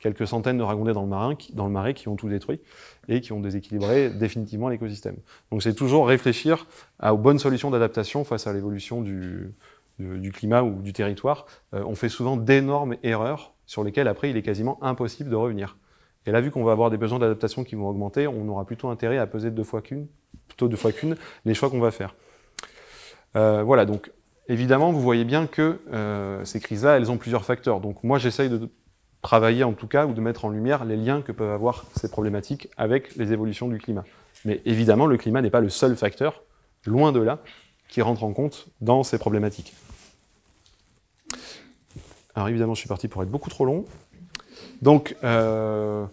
A: quelques centaines de ragondins dans le, marin, dans le marais qui ont tout détruit et qui ont déséquilibré définitivement l'écosystème. Donc c'est toujours réfléchir à, aux bonnes solutions d'adaptation face à l'évolution du, du climat ou du territoire, euh, on fait souvent d'énormes erreurs sur lesquelles après il est quasiment impossible de revenir. Et là, vu qu'on va avoir des besoins d'adaptation qui vont augmenter, on aura plutôt intérêt à peser deux fois qu'une, plutôt deux fois qu'une, les choix qu'on va faire. Euh, voilà, donc évidemment, vous voyez bien que euh, ces crises-là, elles ont plusieurs facteurs. Donc moi, j'essaye de travailler en tout cas, ou de mettre en lumière les liens que peuvent avoir ces problématiques avec les évolutions du climat. Mais évidemment, le climat n'est pas le seul facteur, loin de là, qui rentre en compte dans ces problématiques. Alors évidemment, je suis parti pour être beaucoup trop long. Donc, euh,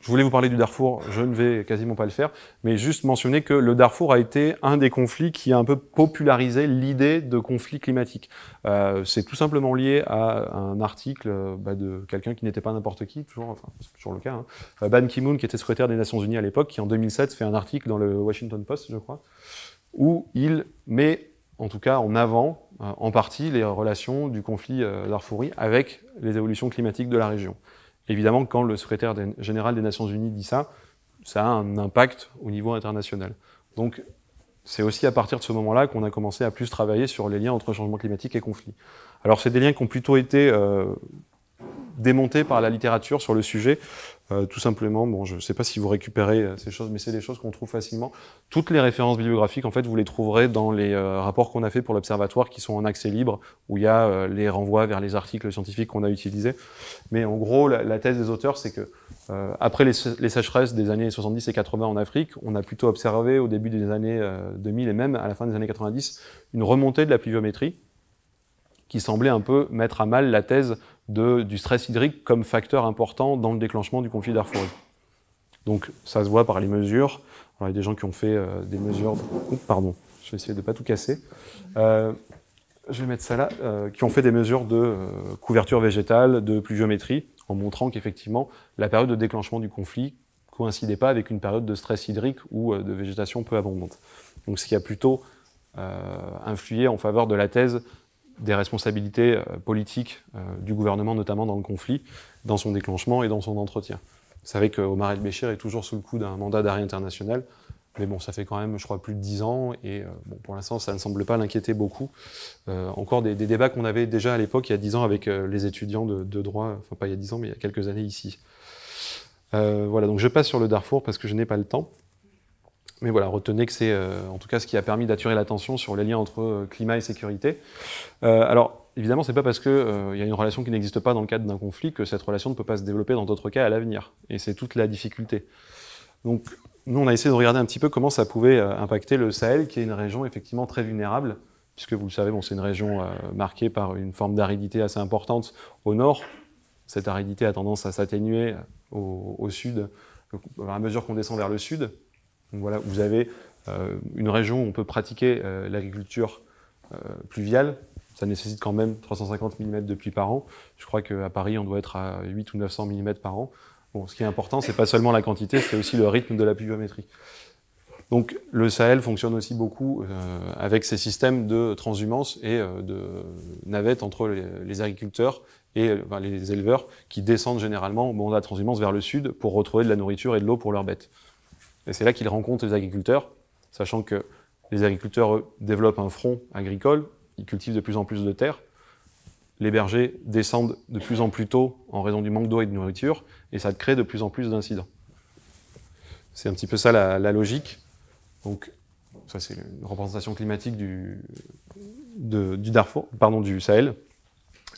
A: je voulais vous parler du Darfour, je ne vais quasiment pas le faire, mais juste mentionner que le Darfour a été un des conflits qui a un peu popularisé l'idée de conflit climatique. Euh, c'est tout simplement lié à un article euh, bah, de quelqu'un qui n'était pas n'importe qui, toujours, enfin, c'est toujours le cas, hein. Ban Ki-moon, qui était secrétaire des Nations Unies à l'époque, qui en 2007 fait un article dans le Washington Post, je crois, où il met en tout cas en avant, euh, en partie, les relations du conflit euh, d'Arfouri avec les évolutions climatiques de la région. Évidemment, quand le secrétaire général des Nations Unies dit ça, ça a un impact au niveau international. Donc, c'est aussi à partir de ce moment-là qu'on a commencé à plus travailler sur les liens entre changement climatique et conflit. Alors, c'est des liens qui ont plutôt été euh, démonté par la littérature sur le sujet. Euh, tout simplement, bon, je ne sais pas si vous récupérez euh, ces choses, mais c'est des choses qu'on trouve facilement. Toutes les références bibliographiques, en fait, vous les trouverez dans les euh, rapports qu'on a fait pour l'observatoire, qui sont en accès libre, où il y a les renvois vers les articles scientifiques qu'on a utilisés. Mais en gros, la, thèse des auteurs, c'est que après les, les, sécheresses des années 70 et 80 en Afrique, on a plutôt observé au début des années 2000 et même à la fin des années 90 une remontée de la pluviométrie qui semblait un peu mettre à mal la thèse du stress hydrique comme facteur important dans le déclenchement du conflit d'Arfouré. Donc ça se voit par les mesures. il y a des gens qui ont fait euh, des mesures. pardon, je vais essayer de ne pas tout casser. Euh, je vais mettre ça là. Euh, qui ont fait des mesures de couverture végétale, de pluviométrie, en montrant qu'effectivement, la période de déclenchement du conflit coïncidait pas avec une période de stress hydrique ou de végétation peu abondante. Donc ce qui a plutôt influé en faveur de la thèse des responsabilités euh, politiques euh, du gouvernement, notamment dans le conflit, dans son déclenchement et dans son entretien. Vous savez qu'Omar El-Béchir est toujours sous le coup d'un mandat d'arrêt international, mais bon, ça fait quand même, je crois, plus de dix ans, et euh, pour l'instant, ça ne semble pas l'inquiéter beaucoup. encore des, débats qu'on avait déjà à l'époque, il y a 10 ans, avec les étudiants de, droit, enfin pas il y a 10 ans, mais il y a quelques années ici. voilà, donc je passe sur le Darfour parce que je n'ai pas le temps. Mais voilà, retenez que c'est euh, en tout cas ce qui a permis d'attirer l'attention sur les liens entre euh, climat et sécurité. Euh, alors, évidemment, c'est pas parce qu'il y a une relation qui n'existe pas dans le cadre d'un conflit que cette relation ne peut pas se développer dans d'autres cas à l'avenir. Et c'est toute la difficulté. Donc, nous, on a essayé de regarder un petit peu comment ça pouvait impacter le Sahel, qui est une région effectivement très vulnérable, puisque vous le savez, bon, c'est une région marquée par une forme d'aridité assez importante au nord. Cette aridité a tendance à s'atténuer au sud, à mesure qu'on descend vers le sud, donc voilà, vous avez euh, une région où on peut pratiquer euh, l'agriculture euh, pluviale. Ça nécessite quand même 350 mm de pluie par an. Je crois qu'à Paris, on doit être à 800 ou 900 mm par an. ce qui est important, c'est pas seulement la quantité, c'est aussi le rythme de la pluviométrie. Donc le Sahel fonctionne aussi beaucoup avec ces systèmes de transhumance et de navettes entre les, agriculteurs et les éleveurs qui descendent généralement au moment de la transhumance vers le sud pour retrouver de la nourriture et de l'eau pour leurs bêtes. Et c'est là qu'ils rencontrent les agriculteurs, sachant que les agriculteurs eux, développent un front agricole, ils cultivent de plus en plus de terres. Les bergers descendent de plus en plus tôt en raison du manque d'eau et de nourriture, et ça crée de plus en plus d'incidents. C'est un petit peu ça la, logique. Donc, ça c'est une représentation climatique du, du, Darfour, pardon, du Sahel.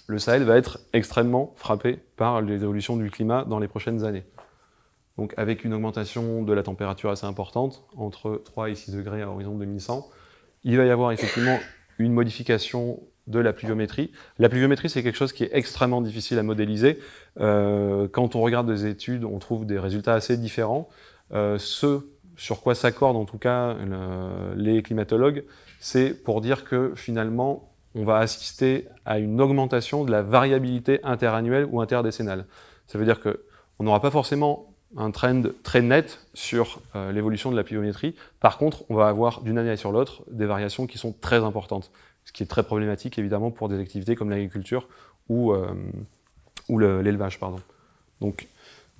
A: Le Sahel va être extrêmement frappé par les évolutions du climat dans les prochaines années donc avec une augmentation de la température assez importante, entre 3 et 6 degrés à horizon 2100, il va y avoir effectivement une modification de la pluviométrie. La pluviométrie, c'est quelque chose qui est extrêmement difficile à modéliser. Euh, quand on regarde des études, on trouve des résultats assez différents. Euh, ce sur quoi s'accordent en tout cas les climatologues, c'est pour dire que finalement, on va assister à une augmentation de la variabilité interannuelle ou interdécennale. Ça veut dire qu'on n'aura pas forcément un trend très net sur euh, l'évolution de la pliométrie. Par contre, on va avoir d'une année sur l'autre des variations qui sont très importantes, ce qui est très problématique évidemment pour des activités comme l'agriculture ou, euh, l'élevage. Pardon. Donc,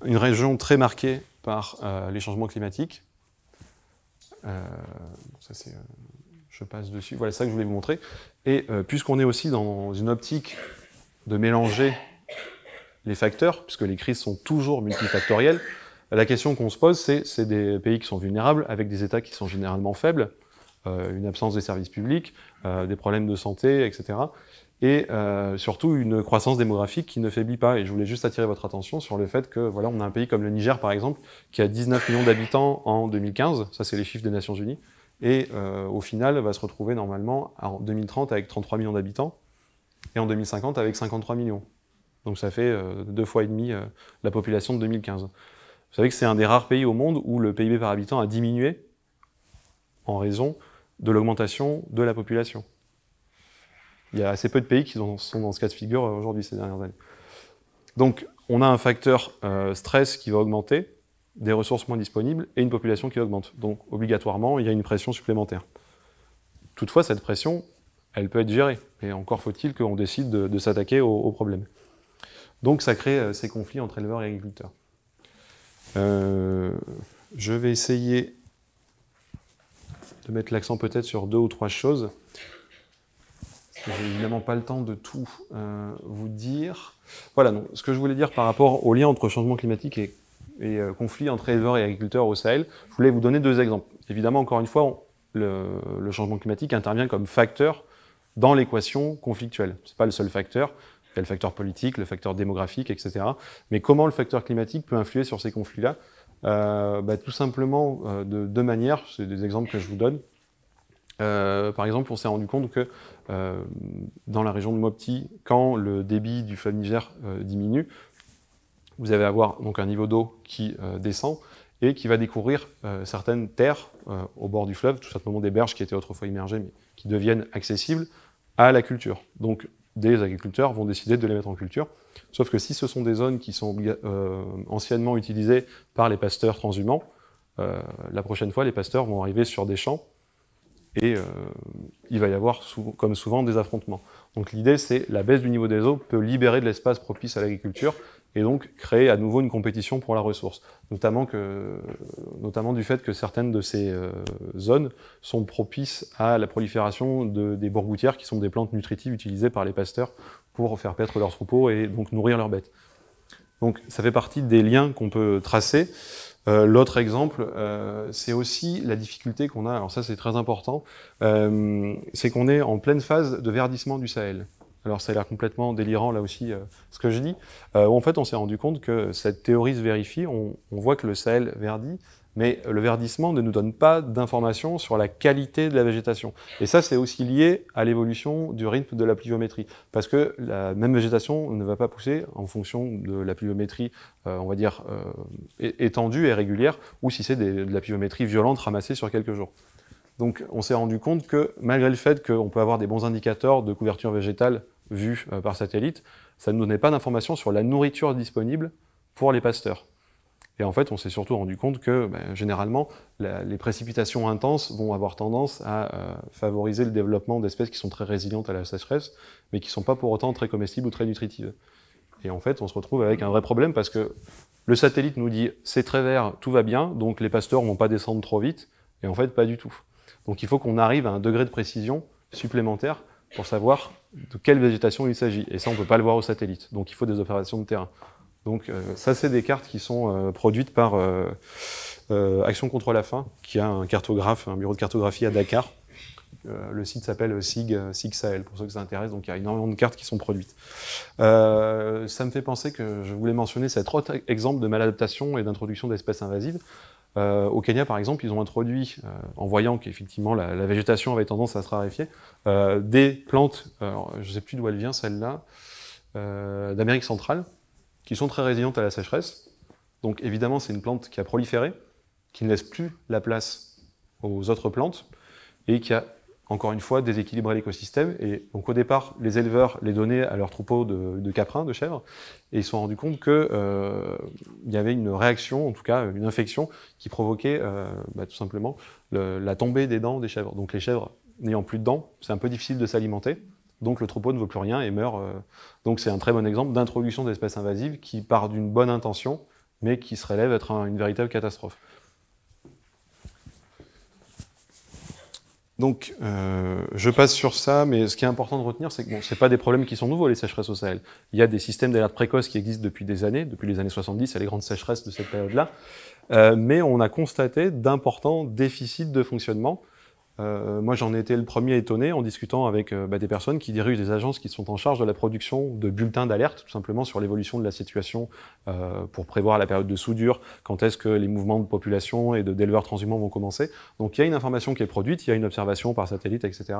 A: une région très marquée par euh, les changements climatiques. je passe dessus. Voilà ça que je voulais vous montrer. Et puisqu'on est aussi dans une optique de mélanger les facteurs, puisque les crises sont toujours multifactorielles, la question qu'on se pose, c'est des pays qui sont vulnérables, avec des États qui sont généralement faibles, euh, une absence des services publics, euh, des problèmes de santé, etc. Et euh, surtout une croissance démographique qui ne faiblit pas. Et je voulais juste attirer votre attention sur le fait que voilà, on a un pays comme le Niger par exemple, qui a 19 millions d'habitants en 2015, ça c'est les chiffres des Nations Unies, et au final va se retrouver normalement en 2030 avec 33 millions d'habitants et en 2050 avec 53 millions. Donc ça fait deux fois et demi la population de 2015. Vous savez que c'est un des rares pays au monde où le PIB par habitant a diminué en raison de l'augmentation de la population. Il y a assez peu de pays qui sont dans ce cas de figure euh, aujourd'hui ces dernières années. Donc on a un facteur euh, stress qui va augmenter, des ressources moins disponibles et une population qui augmente. Donc obligatoirement, il y a une pression supplémentaire. Toutefois, cette pression, elle peut être gérée. Et encore faut-il qu'on décide de, s'attaquer au, problème. Donc ça crée euh, ces conflits entre éleveurs et agriculteurs. Euh, je vais essayer de mettre l'accent peut-être sur deux ou trois choses. Je n'ai évidemment pas le temps de tout euh, vous dire. Voilà, ce que je voulais dire par rapport au lien entre changement climatique et, et euh, conflit entre éleveurs et agriculteurs au Sahel, je voulais vous donner deux exemples. Évidemment, encore une fois, le, le, changement climatique intervient comme facteur dans l'équation conflictuelle. Ce n'est pas le seul facteur, le facteur politique, le facteur démographique, etc. Mais comment le facteur climatique peut influer sur ces conflits-là euh, bah, Tout simplement euh, de deux manières, c'est des exemples que je vous donne. Euh, par exemple, on s'est rendu compte que dans la région de Mopti, quand le débit du fleuve Niger diminue, vous allez avoir donc un niveau d'eau qui descend et qui va découvrir certaines terres au bord du fleuve, tout simplement des berges qui étaient autrefois immergées, mais qui deviennent accessibles à la culture. Donc des agriculteurs vont décider de les mettre en culture. Sauf que si ce sont des zones qui sont euh, anciennement utilisées par les pasteurs transhumants, euh, la prochaine fois, les pasteurs vont arriver sur des champs et euh, il va y avoir, comme souvent, des affrontements. Donc l'idée, c'est la baisse du niveau des eaux peut libérer de l'espace propice à l'agriculture et donc créer à nouveau une compétition pour la ressource, notamment, du fait que certaines de ces euh, zones sont propices à la prolifération de, des bourgoutières, qui sont des plantes nutritives utilisées par les pasteurs pour faire paître leurs troupeaux et donc nourrir leurs bêtes. Donc ça fait partie des liens qu'on peut tracer. Euh, l'autre exemple, euh, c'est aussi la difficulté qu'on a, alors ça c'est très important, c'est qu'on est en pleine phase de verdissement du Sahel alors ça a l'air complètement délirant là aussi euh, ce que je dis, euh, en fait on s'est rendu compte que cette théorie se vérifie, on, voit que le Sahel verdit, mais le verdissement ne nous donne pas d'informations sur la qualité de la végétation. Et ça c'est aussi lié à l'évolution du rythme de la pluviométrie, parce que la même végétation ne va pas pousser en fonction de la pluviométrie, euh, on va dire, étendue et régulière, ou si c'est de la pluviométrie violente ramassée sur quelques jours. Donc on s'est rendu compte que malgré le fait qu'on peut avoir des bons indicateurs de couverture végétale vus euh, par satellite, ça ne nous donnait pas d'informations sur la nourriture disponible pour les pasteurs. Et en fait, on s'est surtout rendu compte que ben, généralement, les précipitations intenses vont avoir tendance à euh, favoriser le développement d'espèces qui sont très résilientes à la sécheresse, mais qui ne sont pas pour autant très comestibles ou très nutritives. Et en fait, on se retrouve avec un vrai problème parce que le satellite nous dit c'est très vert, tout va bien, donc les pasteurs vont pas descendre trop vite, et en fait, pas du tout. Donc il faut qu'on arrive à un degré de précision supplémentaire pour savoir de quelle végétation il s'agit. Et ça, on ne peut pas le voir au satellite. Donc il faut des opérations de terrain. Donc euh, ça, c'est des cartes qui sont euh, produites par euh, Action contre la faim, qui a un cartographe, un bureau de cartographie à Dakar. le site s'appelle SIG, Sahel, pour ceux que ça intéresse. Donc il y a énormément de cartes qui sont produites. ça me fait penser que je voulais mentionner cet autre e-, exemple de maladaptation et d'introduction d'espèces invasives. Euh, au Kenya, par exemple, ils ont introduit, euh, en voyant qu'effectivement la, végétation avait tendance à se raréfier, euh, des plantes, je ne sais plus d'où elle vient celle-là, d'Amérique centrale, qui sont très résilientes à la sécheresse. Donc évidemment, c'est une plante qui a proliféré, qui ne laisse plus la place aux autres plantes, et qui a encore une fois, déséquilibrer l'écosystème. Et donc au départ, les éleveurs les donnaient à leur troupeau de, caprins, de chèvres, et ils se sont rendus compte qu'il euh, y avait une réaction, en tout cas une infection, qui provoquait euh, bah, tout simplement la tombée des dents des chèvres. Donc les chèvres n'ayant plus de dents, c'est un peu difficile de s'alimenter, donc le troupeau ne vaut plus rien et meurt. Euh. Donc c'est un très bon exemple d'introduction d'espèces invasives qui part d'une bonne intention, mais qui se révèle être une véritable catastrophe. Donc, euh, je passe sur ça, mais ce qui est important de retenir, c'est que bon, sont pas des problèmes qui sont nouveaux, les sécheresses au Sahel. Il y a des systèmes d'alerte précoce qui existent depuis des années, depuis les années 70, et les grandes sécheresses de cette période-là. Euh, mais on a constaté d'importants déficits de fonctionnement euh, moi, j'en ai été le premier étonné en discutant avec euh, bah, des personnes qui dirigent des agences qui sont en charge de la production de bulletins d'alerte, tout simplement sur l'évolution de la situation euh, pour prévoir la période de soudure, quand est-ce que les mouvements de population et d'éleveurs transhumants vont commencer. Donc, il y a une information qui est produite, il y a une observation par satellite, etc.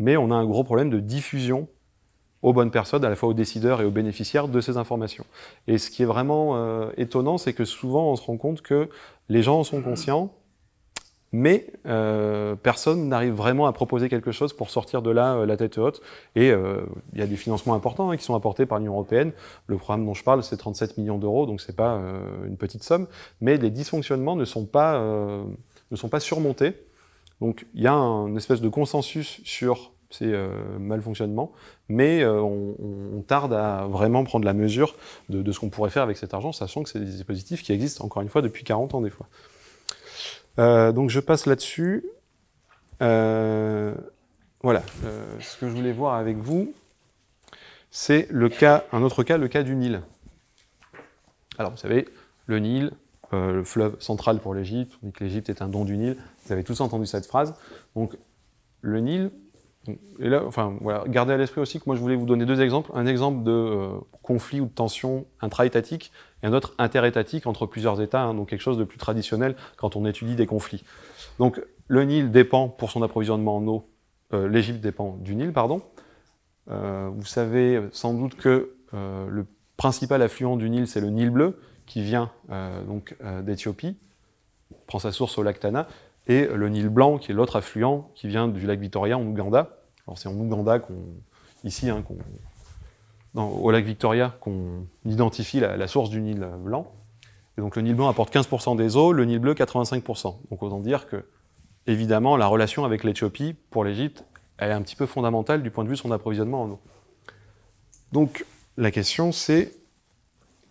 A: Mais on a un gros problème de diffusion aux bonnes personnes, à la fois aux décideurs et aux bénéficiaires de ces informations. Et ce qui est vraiment étonnant, c'est que souvent, on se rend compte que les gens en sont conscients, mais euh, personne n'arrive vraiment à proposer quelque chose pour sortir de là euh, la tête haute. Et euh, il y a des financements importants hein, qui sont apportés par l'Union européenne. Le programme dont je parle, c'est 37 millions d'euros, donc ce n'est pas une petite somme. Mais les dysfonctionnements ne sont pas, surmontés. Donc il y a une espèce de consensus sur ces malfonctionnements, mais on, tarde à vraiment prendre la mesure de, de ce qu'on pourrait faire avec cet argent, sachant que c'est des dispositifs qui existent encore une fois depuis 40 ans des fois. Euh, donc je passe là-dessus. Euh, voilà, euh, ce que je voulais voir avec vous, c'est le cas, un autre cas, le cas du Nil. Alors vous savez, le Nil, le fleuve central pour l'Égypte, on dit que l'Égypte est un don du Nil. Vous avez tous entendu cette phrase. Donc le Nil, et là, enfin, voilà, gardez à l'esprit aussi que moi je voulais vous donner deux exemples. Un exemple de euh, conflit ou de tension intra-étatique et un autre inter-étatique entre plusieurs États, hein, donc quelque chose de plus traditionnel quand on étudie des conflits. Donc le Nil dépend pour son approvisionnement en eau, euh, l'Égypte dépend du Nil, pardon. Euh, vous savez sans doute que le principal affluent du Nil, c'est le Nil bleu, qui vient donc d'Éthiopie, prend sa source au lac Tana, et le Nil blanc, qui est l'autre affluent, qui vient du lac Victoria en Ouganda c'est en Ouganda qu'on, ici, hein, au lac Victoria, qu'on identifie la, source du Nil blanc. Et donc le Nil blanc apporte 15% des eaux, le Nil bleu 85%. Donc autant dire que, évidemment, la relation avec l'Éthiopie, pour l'Égypte, est un petit peu fondamentale du point de vue de son approvisionnement en eau. Donc la question c'est,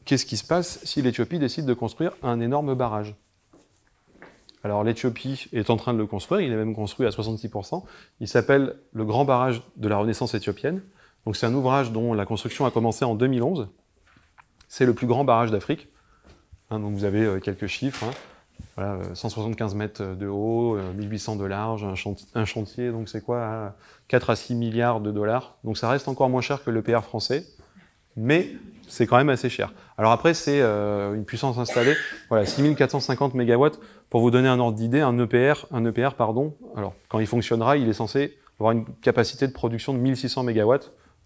A: qu'est-ce qui se passe si l'Éthiopie décide de construire un énorme barrage alors l'Éthiopie est en train de le construire, il est même construit à 66%. Il s'appelle Le Grand Barrage de la Renaissance éthiopienne. Donc c'est un ouvrage dont la construction a commencé en 2011. C'est le plus grand barrage d'Afrique. Hein, donc vous avez euh, quelques chiffres. Hein. Voilà, 175 euh, mètres de haut, 1800 euh, de large, un, chantier, donc c'est quoi 4 à 6 milliards de dollars. Donc ça reste encore moins cher que le PR français, mais c'est quand même assez cher. Alors après, c'est une puissance installée, voilà, 6450 mégawatts. Pour vous donner un ordre d'idée, un EPR, un EPR pardon, alors, quand il fonctionnera, il est censé avoir une capacité de production de 1600 MW,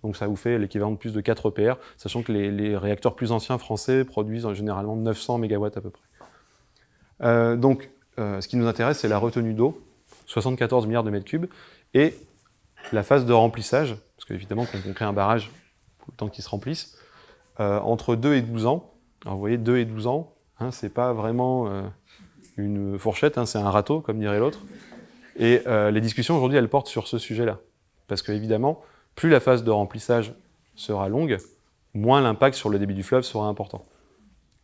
A: donc ça vous fait l'équivalent de plus de 4 EPR, sachant que les, réacteurs plus anciens français produisent euh, généralement 900 MW à peu près. Euh, donc, euh, ce qui nous intéresse, c'est la retenue d'eau, 74 milliards de mètres cubes, et la phase de remplissage, parce qu'évidemment, quand on crée un barrage, le temps qu'il se remplisse, entre 2 et 12 ans. Alors vous voyez, 2 et 12 ans, hein, c'est pas vraiment une fourchette, hein, c'est un râteau, comme dirait l'autre. Et euh, les discussions aujourd'hui, elles portent sur ce sujet-là. Parce que, évidemment, plus la phase de remplissage sera longue, moins l'impact sur le débit du fleuve sera important.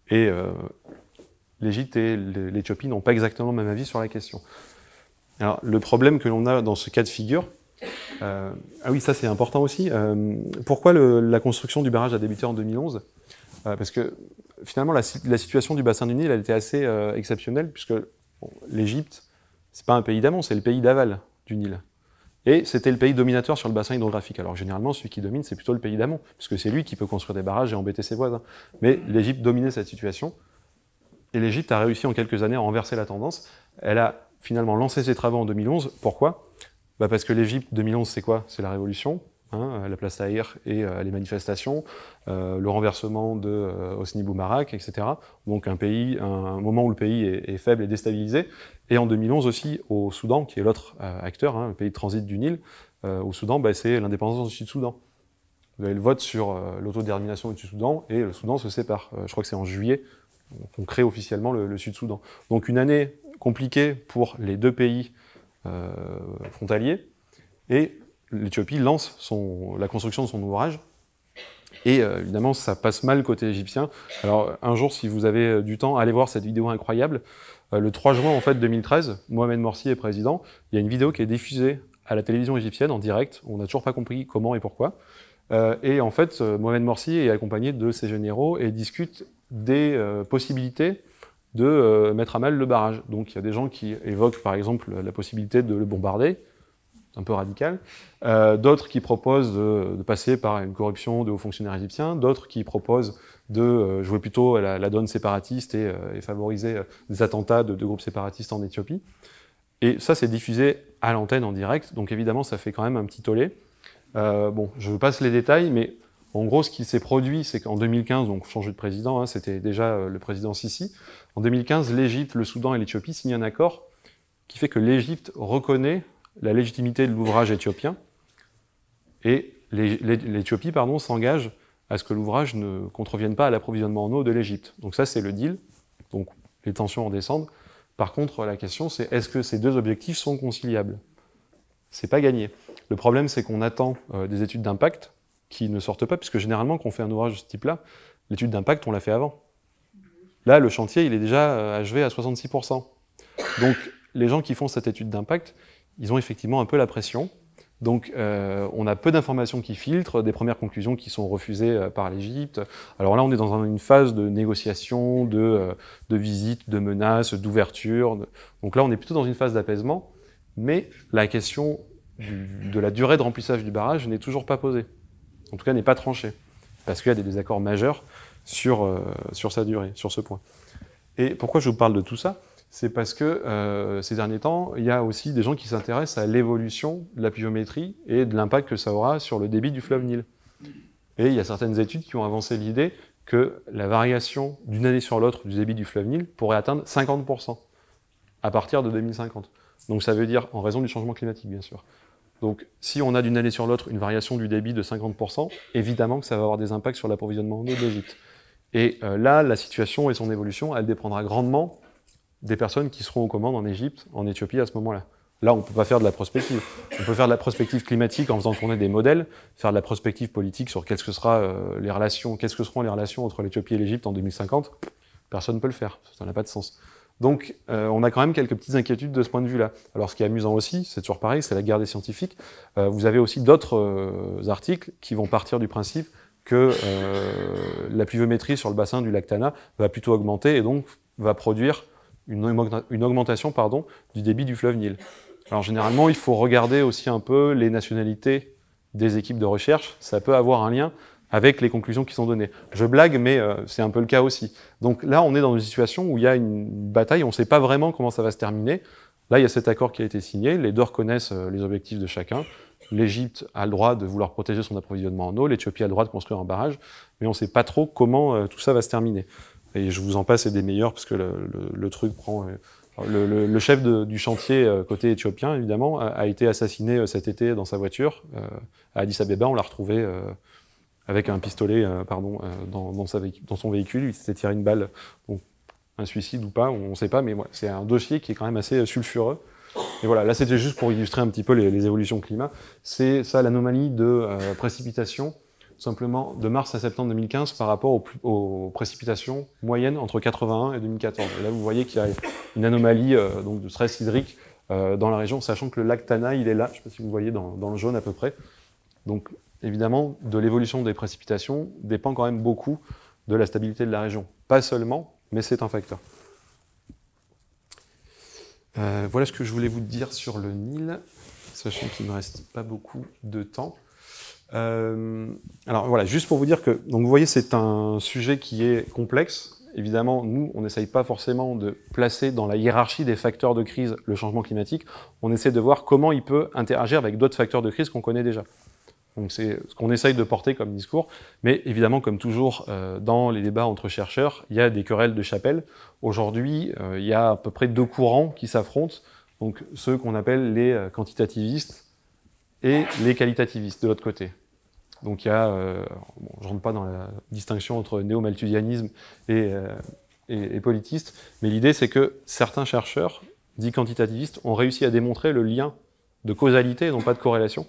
A: Et euh, l'Égypte et l'Éthiopie n'ont pas exactement le même avis sur la question. Alors, le problème que l'on a dans ce cas de figure, euh, ah oui, ça c'est important aussi. pourquoi la construction du barrage a débuté en 2011 euh, parce que finalement, la, situation du bassin du Nil, elle était assez euh, exceptionnelle, puisque bon, l'Égypte, n'est pas un pays d'amont, c'est le pays d'aval du Nil. Et c'était le pays dominateur sur le bassin hydrographique. Alors généralement, celui qui domine, c'est plutôt le pays d'amont, puisque c'est lui qui peut construire des barrages et embêter ses voisins. Mais l'Égypte dominait cette situation, et l'Égypte a réussi en quelques années à renverser la tendance. Elle a finalement lancé ses travaux en 2011. Pourquoi bah Parce que l'Égypte, 2011, c'est quoi C'est la révolution. Hein, la place Tahrir et euh, les manifestations, euh, le renversement de euh, Hosni Boumarak, etc. Donc un pays, un, moment où le pays est, faible et déstabilisé. Et en 2011 aussi au Soudan, qui est l'autre euh, acteur, hein, le pays de transit du Nil, au Soudan, bah, c'est l'indépendance du Sud-Soudan. Vous avez le vote sur l'autodétermination du Sud-Soudan et le Soudan se sépare. je crois que c'est en juillet qu'on crée officiellement le, le Sud-Soudan. Donc une année compliquée pour les deux pays frontaliers et l'Éthiopie lance son, la construction de son ouvrage. Et euh, évidemment, ça passe mal côté égyptien. Alors, un jour, si vous avez euh, du temps, allez voir cette vidéo incroyable. Euh, le 3 juin en fait 2013, Mohamed Morsi est président. Il y a une vidéo qui est diffusée à la télévision égyptienne en direct. On n'a toujours pas compris comment et pourquoi. et en fait, Mohamed Morsi est accompagné de ses généraux et discute des possibilités de mettre à mal le barrage. Donc, il y a des gens qui évoquent, par exemple, la possibilité de le bombarder un peu radical. Euh, d'autres qui proposent de, passer par une corruption de hauts fonctionnaires égyptiens, d'autres qui proposent de euh, jouer plutôt la, donne séparatiste et, euh, favoriser des attentats de, groupes séparatistes en Éthiopie. Et ça, c'est diffusé à l'antenne en direct, donc évidemment, ça fait quand même un petit tollé. bon, je passe les détails, mais en gros, ce qui s'est produit, c'est qu'en 2015, donc changé de président, hein, c'était déjà le président Sisi, en 2015, l'Égypte, le Soudan et l'Éthiopie signent un accord qui fait que l'Égypte reconnaît la légitimité de l'ouvrage éthiopien et l'Éthiopie pardon s'engage à ce que l'ouvrage ne contrevienne pas à l'approvisionnement en eau de l'Égypte. Donc ça c'est le deal. Donc les tensions en descendent. Par contre, la question c'est est-ce que ces deux objectifs sont conciliables C'est pas gagné. Le problème c'est qu'on attend euh, des études d'impact qui ne sortent pas puisque généralement quand on fait un ouvrage de ce type-là, l'étude d'impact on l'a fait avant. Là, le chantier, il est déjà euh, achevé à 66%. Donc, les gens qui font cette étude d'impact, ils ont effectivement un peu la pression. Donc euh, on a peu d'informations qui filtrent, des premières conclusions qui sont refusées euh, par l'Égypte. Alors là, on est dans une phase de négociation, de, euh, de visite, de menaces, d'ouverture. Donc là, on est plutôt dans une phase d'apaisement, mais la question de la durée de remplissage du barrage n'est toujours pas posée, en tout cas n'est pas tranchée, parce qu'il y a des désaccords majeurs sur, sur sa durée, sur ce point. Et pourquoi je vous parle de tout ça c'est parce que euh, ces derniers temps, il y a aussi des gens qui s'intéressent à l'évolution de la pluviométrie et de l'impact que ça aura sur le débit du fleuve Nil. Et il y a certaines études qui ont avancé l'idée que la variation d'une année sur l'autre du débit du fleuve Nil pourrait atteindre 50% à partir de 2050. Donc ça veut dire en raison du changement climatique, bien sûr. Donc si on a d'une année sur l'autre une variation du débit de 50%, évidemment que ça va avoir des impacts sur l'approvisionnement en eau l'Égypte. Et euh, là, la situation et son évolution, elle dépendra grandement des personnes qui seront aux commandes en Égypte, en Éthiopie à ce moment-là. Là, on ne peut pas faire de la prospective. On peut faire de la prospective climatique en faisant tourner des modèles, faire de la prospective politique sur qu'est-ce que sera euh, les relations, qu'est-ce que seront les relations entre l'Éthiopie et l'Égypte en 2050. Personne ne peut le faire, ça n'a pas de sens. Donc, euh, on a quand même quelques petites inquiétudes de ce point de vue-là. Alors, ce qui est amusant aussi, c'est toujours pareil, c'est la guerre des scientifiques. Euh, vous avez aussi d'autres articles qui vont partir du principe que la pluviométrie sur le bassin du lac Tana va plutôt augmenter et donc va produire une, augmentation pardon, du débit du fleuve Nil. Alors généralement, il faut regarder aussi un peu les nationalités des équipes de recherche. Ça peut avoir un lien avec les conclusions qui sont données. Je blague, mais euh, c'est un peu le cas aussi. Donc là, on est dans une situation où il y a une bataille, on ne sait pas vraiment comment ça va se terminer. Là, il y a cet accord qui a été signé, les deux reconnaissent euh, les objectifs de chacun. L'Égypte a le droit de vouloir protéger son approvisionnement en eau, l'Éthiopie a le droit de construire un barrage, mais on ne sait pas trop comment euh, tout ça va se terminer. Et je vous en passe et des meilleurs parce que le, truc prend. Euh, le, chef du chantier euh, côté éthiopien, évidemment, a, été assassiné euh, cet été dans sa voiture. à Addis Abeba, on l'a retrouvé avec un pistolet pardon, dans, dans, son véhicule. Il s'était tiré une balle. un suicide ou pas, on ne sait pas, mais c'est un dossier qui est quand même assez sulfureux. Et voilà, là c'était juste pour illustrer un petit peu les, les évolutions climat. C'est ça l'anomalie de précipitation simplement de mars à septembre 2015 par rapport aux, précipitations moyennes entre 81 et 2014. là, vous voyez qu'il y a une anomalie euh, de stress hydrique euh, dans la région, sachant que le lac Tana, il est là, je ne sais pas si vous voyez dans, le jaune à peu près. Donc, évidemment, de l'évolution des précipitations dépend quand même beaucoup de la stabilité de la région. Pas seulement, mais c'est un facteur. Euh, voilà ce que je voulais vous dire sur le Nil, sachant qu'il ne me reste pas beaucoup de temps. Euh, alors voilà, juste pour vous dire que, donc vous voyez, c'est un sujet qui est complexe. Évidemment, nous, on n'essaye pas forcément de placer dans la hiérarchie des facteurs de crise le changement climatique. On essaie de voir comment il peut interagir avec d'autres facteurs de crise qu'on connaît déjà. Donc c'est ce qu'on essaye de porter comme discours. Mais évidemment, comme toujours euh, dans les débats entre chercheurs, il y a des querelles de chapelle. Aujourd'hui, euh, il y a à peu près deux courants qui s'affrontent. Donc ceux qu'on appelle les quantitativistes, et les qualitativistes de l'autre côté. Donc il y a, euh, bon, je ne rentre pas dans la distinction entre néo-malthusianisme euh, et, politiste, mais l'idée c'est que certains chercheurs, dits quantitativistes, ont réussi à démontrer le lien de causalité, et non pas de corrélation,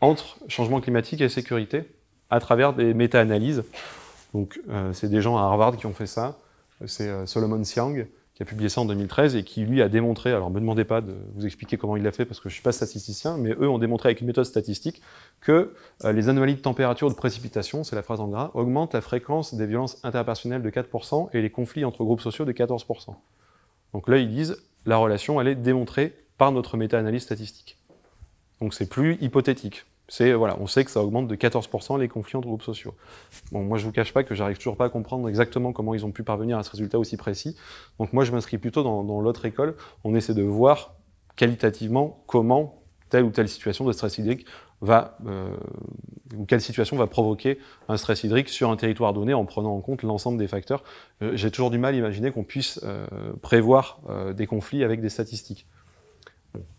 A: entre changement climatique et sécurité à travers des méta-analyses. Donc euh, c'est des gens à Harvard qui ont fait ça, c'est Solomon Siang, qui a publié ça en 2013 et qui, lui, a démontré, alors ne me demandez pas de vous expliquer comment il l'a fait parce que je ne suis pas statisticien, mais eux ont démontré avec une méthode statistique que euh, les anomalies de température de précipitation, c'est la phrase en gras, augmentent la fréquence des violences interpersonnelles de 4% et les conflits entre groupes sociaux de 14%. Donc là, ils disent, la relation, elle est démontrée par notre méta-analyse statistique. Donc c'est plus hypothétique. C'est voilà, on sait que ça augmente de 14% les conflits entre groupes sociaux. Bon, moi je vous cache pas que j'arrive toujours pas à comprendre exactement comment ils ont pu parvenir à ce résultat aussi précis. Donc moi je m'inscris plutôt dans, l'autre école. On essaie de voir qualitativement comment telle ou telle situation de stress hydrique va euh, ou quelle situation va provoquer un stress hydrique sur un territoire donné en prenant en compte l'ensemble des facteurs. Euh, j'ai toujours du mal à imaginer qu'on puisse euh, prévoir des conflits avec des statistiques.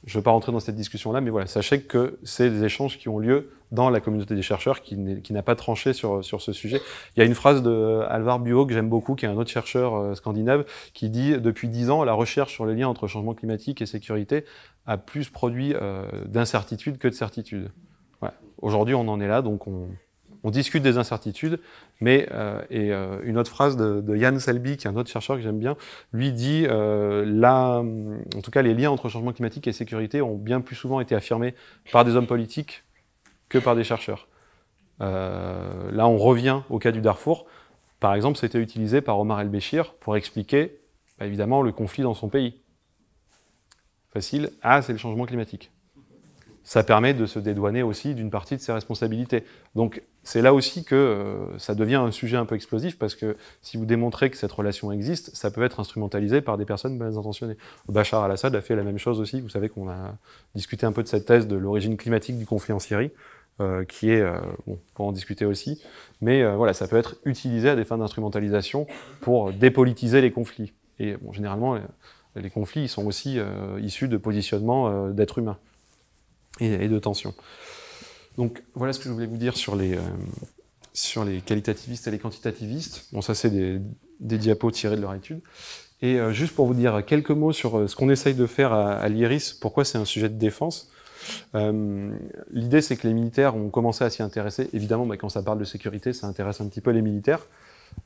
A: Je ne veux pas rentrer dans cette discussion-là, mais voilà, sachez que c'est des échanges qui ont lieu dans la communauté des chercheurs qui n'a pas tranché sur, ce sujet. Il y a une phrase de euh, Alvar Buo que j'aime beaucoup, qui est un autre chercheur euh, scandinave, qui dit Depuis dix ans, la recherche sur les liens entre changement climatique et sécurité a plus produit euh, d'incertitudes que de certitudes. Aujourd'hui, on en est là, donc on, on discute des incertitudes, mais euh, et, euh, une autre phrase de, Yann Selby, qui est un autre chercheur que j'aime bien, lui dit euh, en tout cas les liens entre changement climatique et sécurité ont bien plus souvent été affirmés par des hommes politiques que par des chercheurs. là, on revient au cas du Darfour. Par exemple, c'était utilisé par Omar el-Béchir pour expliquer bah, évidemment le conflit dans son pays. Facile, ah, c'est le changement climatique ça permet de se dédouaner aussi d'une partie de ses responsabilités. Donc c'est là aussi que euh, ça devient un sujet un peu explosif parce que si vous démontrez que cette relation existe, ça peut être instrumentalisé par des personnes mal intentionnées. Bachar al-Assad a fait la même chose aussi. Vous savez qu'on a discuté un peu de cette thèse de l'origine climatique du conflit en Syrie, euh, qui est, euh, bon, on en discuter aussi, mais voilà, ça peut être utilisé à des fins d'instrumentalisation pour dépolitiser les conflits. Et bon, généralement, les conflits sont aussi issus de positionnements d'êtres humains et, de tension. Donc voilà ce que je voulais vous dire sur les, euh, sur les qualitativistes et les quantitativistes. Bon, ça c'est des, diapos tirés de leur étude. Et euh, juste pour vous dire quelques mots sur euh, ce qu'on essaye de faire à, l'IRIS, pourquoi c'est un sujet de défense. L'idée, c'est que les militaires ont commencé à s'y intéresser. Évidemment, bah, quand ça parle de sécurité, ça intéresse un petit peu les militaires.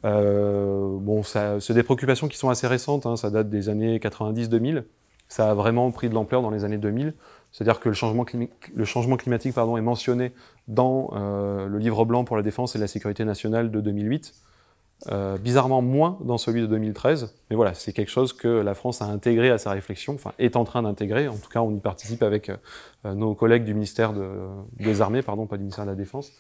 A: Bon bon, c'est des préoccupations qui sont assez récentes. Hein. ça date des années 90-2000. Ça a vraiment pris de l'ampleur dans les années 2000. C'est-à-dire que le changement, climatique est mentionné dans euh, le livre blanc pour la défense et la sécurité nationale de 2008, euh, bizarrement moins dans celui de 2013, mais voilà, c'est quelque chose que la France a intégré à sa réflexion, enfin est en train d'intégrer, en tout cas on y participe avec euh, nos collègues du ministère des Armées, pardon, pas du ministère de la Défense.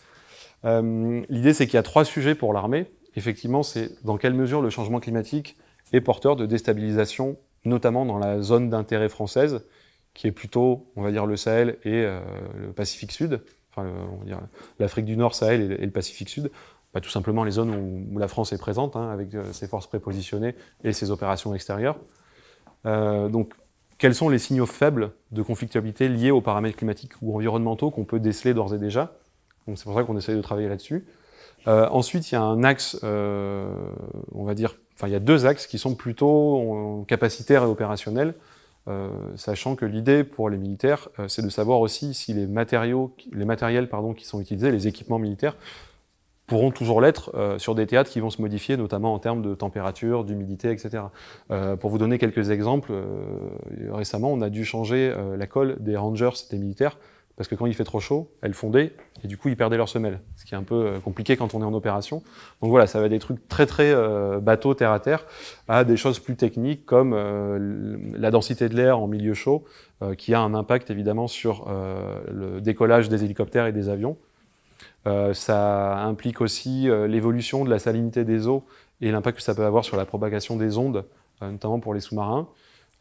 A: L'idée c'est qu'il y a trois sujets pour l'armée. Effectivement, c'est dans quelle mesure le changement climatique est porteur de déstabilisation, notamment dans la zone d'intérêt française, qui est plutôt, on va dire, le Sahel et euh, le Pacifique Sud, enfin, on va dire l'Afrique du Nord, Sahel et, le Pacifique Sud, Pas bah, tout simplement les zones où, la France est présente, hein, avec euh, ses forces prépositionnées et ses opérations extérieures. Euh, donc, quels sont les signaux faibles de conflictualité liés aux paramètres climatiques ou environnementaux qu'on peut déceler d'ores et déjà Donc, c'est pour ça qu'on essaye de travailler là-dessus. ensuite, il y a un axe, on va dire, enfin, il y a deux axes qui sont plutôt capacitaires et opérationnels. Euh, sachant que l'idée pour les militaires, euh, c'est de savoir aussi si les, matériaux, les matériels pardon, qui sont utilisés, les équipements militaires, pourront toujours l'être euh, sur des théâtres qui vont se modifier, notamment en termes de température, d'humidité, etc. pour vous donner quelques exemples, récemment, on a dû changer la colle des rangers, des militaires, parce que quand il fait trop chaud, elles fondaient et du coup ils perdaient leur semelles, ce qui est un peu euh, compliqué quand on est en opération. Donc voilà, ça va des trucs très très euh, bateaux terre à terre à des choses plus techniques comme euh, la densité de l'air en milieu chaud, qui a un impact évidemment sur le décollage des hélicoptères et des avions. ça implique aussi l'évolution de la salinité des eaux et l'impact que ça peut avoir sur la propagation des ondes, notamment pour les sous-marins.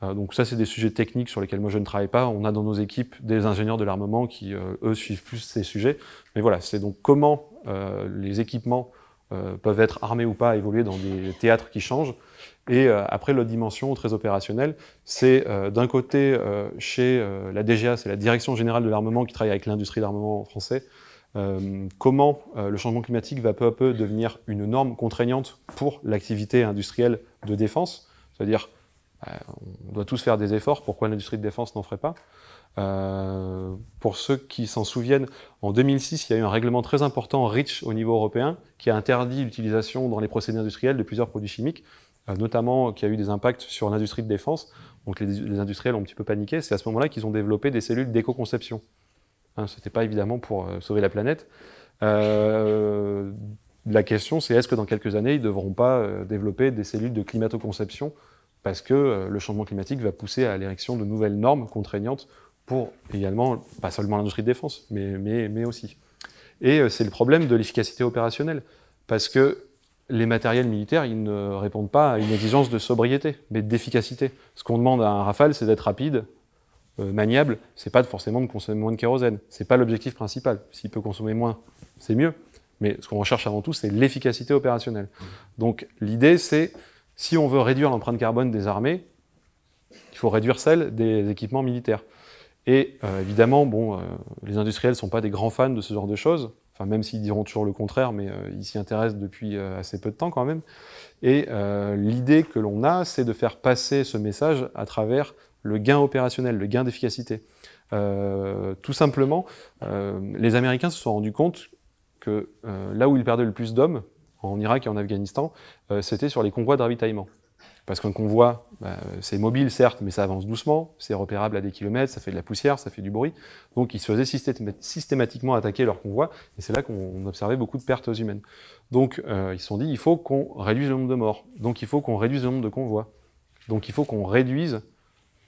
A: Euh, donc ça, c'est des sujets techniques sur lesquels moi je ne travaille pas. On a dans nos équipes des ingénieurs de l'armement qui, euh, eux, suivent plus ces sujets. Mais voilà, c'est donc comment euh, les équipements peuvent être armés ou pas, évoluer dans des théâtres qui changent. Et après, l'autre dimension très opérationnelle, c'est d'un côté, chez la DGA, c'est la Direction Générale de l'Armement qui travaille avec l'industrie d'armement français, comment le changement climatique va peu à peu devenir une norme contraignante pour l'activité industrielle de défense, c'est-à-dire euh, on doit tous faire des efforts, pourquoi l'industrie de défense n'en ferait pas euh, pour ceux qui s'en souviennent, en 2006, il y a eu un règlement très important, REACH, au niveau européen, qui a interdit l'utilisation dans les procédés industriels de plusieurs produits chimiques, euh, notamment qui a eu des impacts sur l'industrie de défense. Donc les, industriels ont un petit peu paniqué. C'est à ce moment-là qu'ils ont développé des cellules d'éco-conception. Hein, ce n'était pas évidemment pour sauver la planète. la question, c'est est-ce que dans quelques années, ils ne devront pas développer des cellules de climato-conception parce que euh, le changement climatique va pousser à l'érection de nouvelles normes contraignantes pour également, pas seulement l'industrie de défense, mais, mais, mais aussi. Et euh, c'est le problème de l'efficacité opérationnelle, parce que les matériels militaires, ils ne répondent pas à une exigence de sobriété, mais d'efficacité. Ce qu'on demande à un Rafale, c'est d'être rapide, euh, maniable, c'est pas forcément de consommer moins de kérosène. C'est pas l'objectif principal. S'il peut consommer moins, c'est mieux. Mais ce qu'on recherche avant tout, c'est l'efficacité opérationnelle. Mmh. Donc l'idée, c'est si on veut réduire l'empreinte carbone des armées, il faut réduire celle des équipements militaires. Et euh, évidemment, bon, euh, les industriels ne sont pas des grands fans de ce genre de choses, enfin, même s'ils diront toujours le contraire, mais euh, ils s'y intéressent depuis assez peu de temps quand même. Et l'idée que l'on a, c'est de faire passer ce message à travers le gain opérationnel, le gain d'efficacité. tout simplement, les Américains se sont rendus compte que là où ils perdaient le plus d'hommes, en Irak et en Afghanistan, euh, c'était sur les convois de ravitaillement. Parce qu'un convoi, bah, c'est mobile certes, mais ça avance doucement, c'est repérable à des kilomètres, ça fait de la poussière, ça fait du bruit. Donc ils se faisaient systématiquement attaquer leurs convois, et c'est là qu'on observait beaucoup de pertes humaines. Donc euh, ils se sont dit, il faut qu'on réduise le nombre de morts, donc il faut qu'on réduise le nombre de convois, donc il faut qu'on réduise,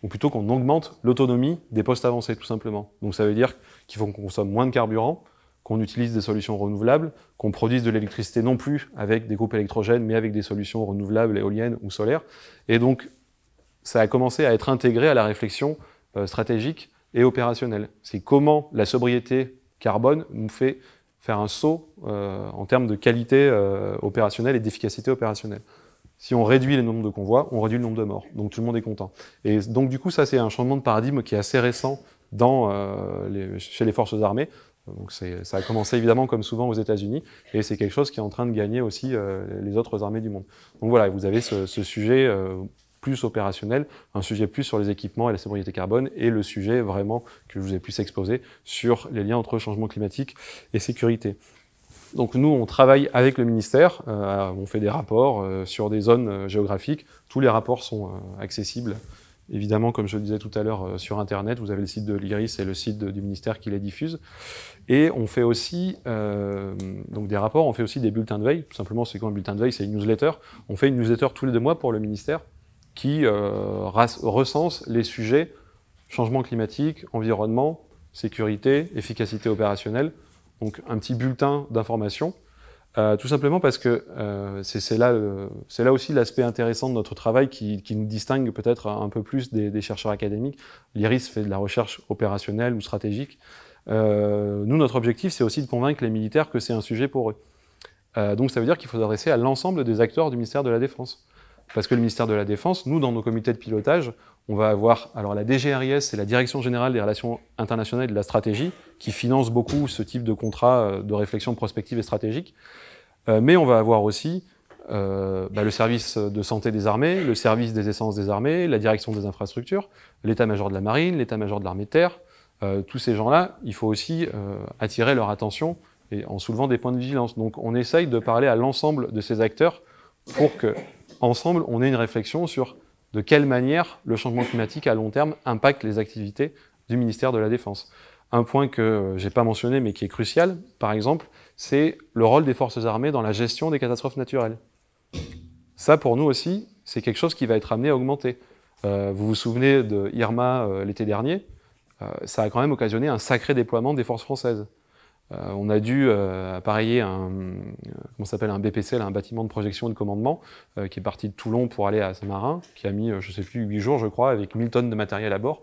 A: ou plutôt qu'on augmente l'autonomie des postes avancés tout simplement. Donc ça veut dire qu'il faut qu'on consomme moins de carburant, qu'on utilise des solutions renouvelables, qu'on produise de l'électricité non plus avec des groupes électrogènes, mais avec des solutions renouvelables, éoliennes ou solaires. Et donc, ça a commencé à être intégré à la réflexion euh, stratégique et opérationnelle. C'est comment la sobriété carbone nous fait faire un saut euh, en termes de qualité euh, opérationnelle et d'efficacité opérationnelle. Si on réduit le nombre de convois, on réduit le nombre de morts. Donc tout le monde est content. Et donc du coup, ça c'est un changement de paradigme qui est assez récent chez les forces armées. Donc ça a commencé évidemment comme souvent aux États-Unis et c'est quelque chose qui est en train de gagner aussi euh, les autres armées du monde. Donc voilà, vous avez ce, sujet euh, plus opérationnel, un sujet plus sur les équipements et la sobriété carbone et le sujet vraiment que je vous ai pu exposé sur les liens entre changement climatique et sécurité. Donc nous, on travaille avec le ministère, euh, on fait des rapports sur des zones géographiques, tous les rapports sont accessibles Évidemment, comme je le disais tout à l'heure, euh, sur Internet, vous avez le site de l'IRIS et le site du ministère qui les diffuse. Et on fait aussi euh, donc des rapports, on fait aussi des bulletins de veille. Tout simplement, c'est quoi un bulletin de veille, c'est une newsletter. On fait une newsletter tous les deux mois pour le ministère qui euh, recense les sujets changement climatique, environnement, sécurité, efficacité opérationnelle. Donc un petit bulletin d'information euh, tout simplement parce que euh, c'est là, là, aussi l'aspect intéressant de notre travail qui, nous distingue peut-être un peu plus des, des chercheurs académiques. L'IRIS fait de la recherche opérationnelle ou stratégique. Euh, nous, notre objectif, c'est aussi de convaincre les militaires que c'est un sujet pour eux. donc ça veut dire qu'il faut s'adresser à l'ensemble des acteurs du ministère de la Défense. Parce que le ministère de la Défense, nous, dans nos comités de pilotage, on va avoir alors la DGRIS, c'est la Direction générale des relations internationales et de la stratégie, qui finance beaucoup ce type de contrat euh, de réflexion prospective et stratégique. Euh, mais on va avoir aussi euh, bah, le service de santé des armées, le service des essences des armées, la direction des infrastructures, l'état-major de la marine, l'état-major de l'armée de terre. tous ces gens-là, il faut aussi attirer leur attention et en soulevant des points de vigilance. Donc on essaye de parler à l'ensemble de ces acteurs pour que, ensemble, on ait une réflexion sur de quelle manière le changement climatique à long terme impacte les activités du ministère de la Défense. Un point que euh, j'ai pas mentionné mais qui est crucial, par exemple, c'est le rôle des forces armées dans la gestion des catastrophes naturelles. Ça, pour nous aussi, c'est quelque chose qui va être amené à augmenter. Euh, vous vous souvenez de Irma euh, l'été dernier, ça a quand même occasionné un sacré déploiement des forces françaises. Euh, on a dû euh, appareiller un, comment s'appelle, un BPCL, un bâtiment de projection et de commandement, euh, qui est parti de Toulon pour aller à Saint-Marin, qui a mis, je ne sais plus, 8 jours, je crois, avec 1000 tonnes de matériel à bord.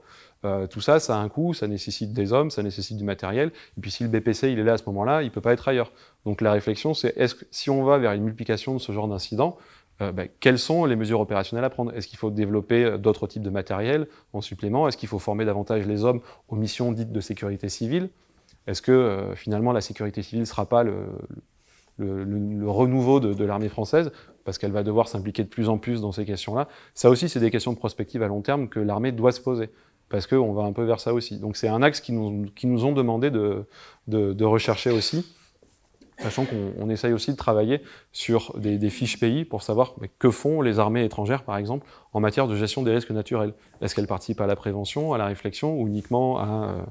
A: tout ça, ça a un coût, ça nécessite des hommes, ça nécessite du matériel. Et puis si le BPC il est là à ce moment-là, il ne peut pas être ailleurs. Donc la réflexion, c'est est si on va vers une multiplication de ce genre d'incidents, ben, quelles sont les mesures opérationnelles à prendre Est-ce qu'il faut développer d'autres types de matériel en supplément Est-ce qu'il faut former davantage les hommes aux missions dites de sécurité civile est-ce que euh, finalement la sécurité civile ne sera pas le, renouveau de, l'armée française Parce qu'elle va devoir s'impliquer de plus en plus dans ces questions-là. Ça aussi, c'est des questions de prospective à long terme que l'armée doit se poser. Parce qu'on va un peu vers ça aussi. Donc c'est un axe qui nous, ont demandé de, rechercher aussi. Sachant qu'on essaye aussi de travailler sur des, fiches pays pour savoir que font les armées étrangères, par exemple, en matière de gestion des risques naturels. Est-ce qu'elles participent à la prévention, à la réflexion, ou uniquement à, euh,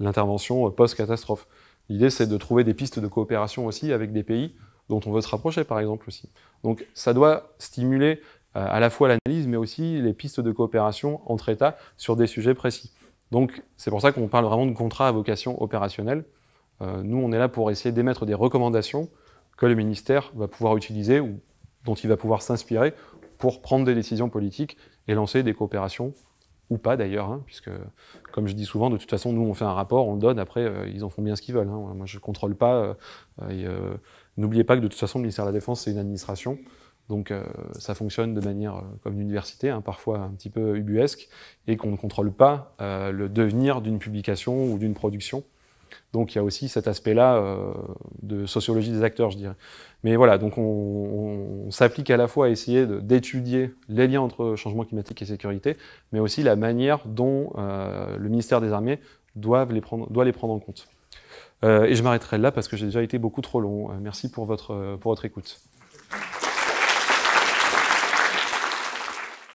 A: l'intervention euh, post-catastrophe. L'idée, c'est de trouver des pistes de coopération aussi avec des pays dont on veut se rapprocher, par exemple, aussi. Donc, ça doit stimuler euh, à la fois l'analyse, mais aussi les pistes de coopération entre États sur des sujets précis. Donc, c'est pour ça qu'on parle vraiment de contrats à vocation opérationnelle. Euh, nous, on est là pour essayer d'émettre des recommandations que le ministère va pouvoir utiliser ou dont il va pouvoir s'inspirer pour prendre des décisions politiques et lancer des coopérations ou pas d'ailleurs, hein, puisque comme je dis souvent, de toute façon, nous on fait un rapport, on le donne, après euh, ils en font bien ce qu'ils veulent. Hein. Moi je ne contrôle pas. Euh, euh, n'oubliez pas que de toute façon, le ministère de la Défense, c'est une administration. Donc ça fonctionne de manière comme une université, hein, parfois un petit peu ubuesque, et qu'on ne contrôle pas le devenir d'une publication ou d'une production. Donc il y a aussi cet aspect-là euh, de sociologie des acteurs, je dirais. Mais voilà, donc on, s'applique à la fois à essayer d'étudier les liens entre changement climatique et sécurité, mais aussi la manière dont euh, le ministère des Armées doit les prendre, en compte. Euh, et je m'arrêterai là parce que j'ai déjà été beaucoup trop long. merci pour votre écoute.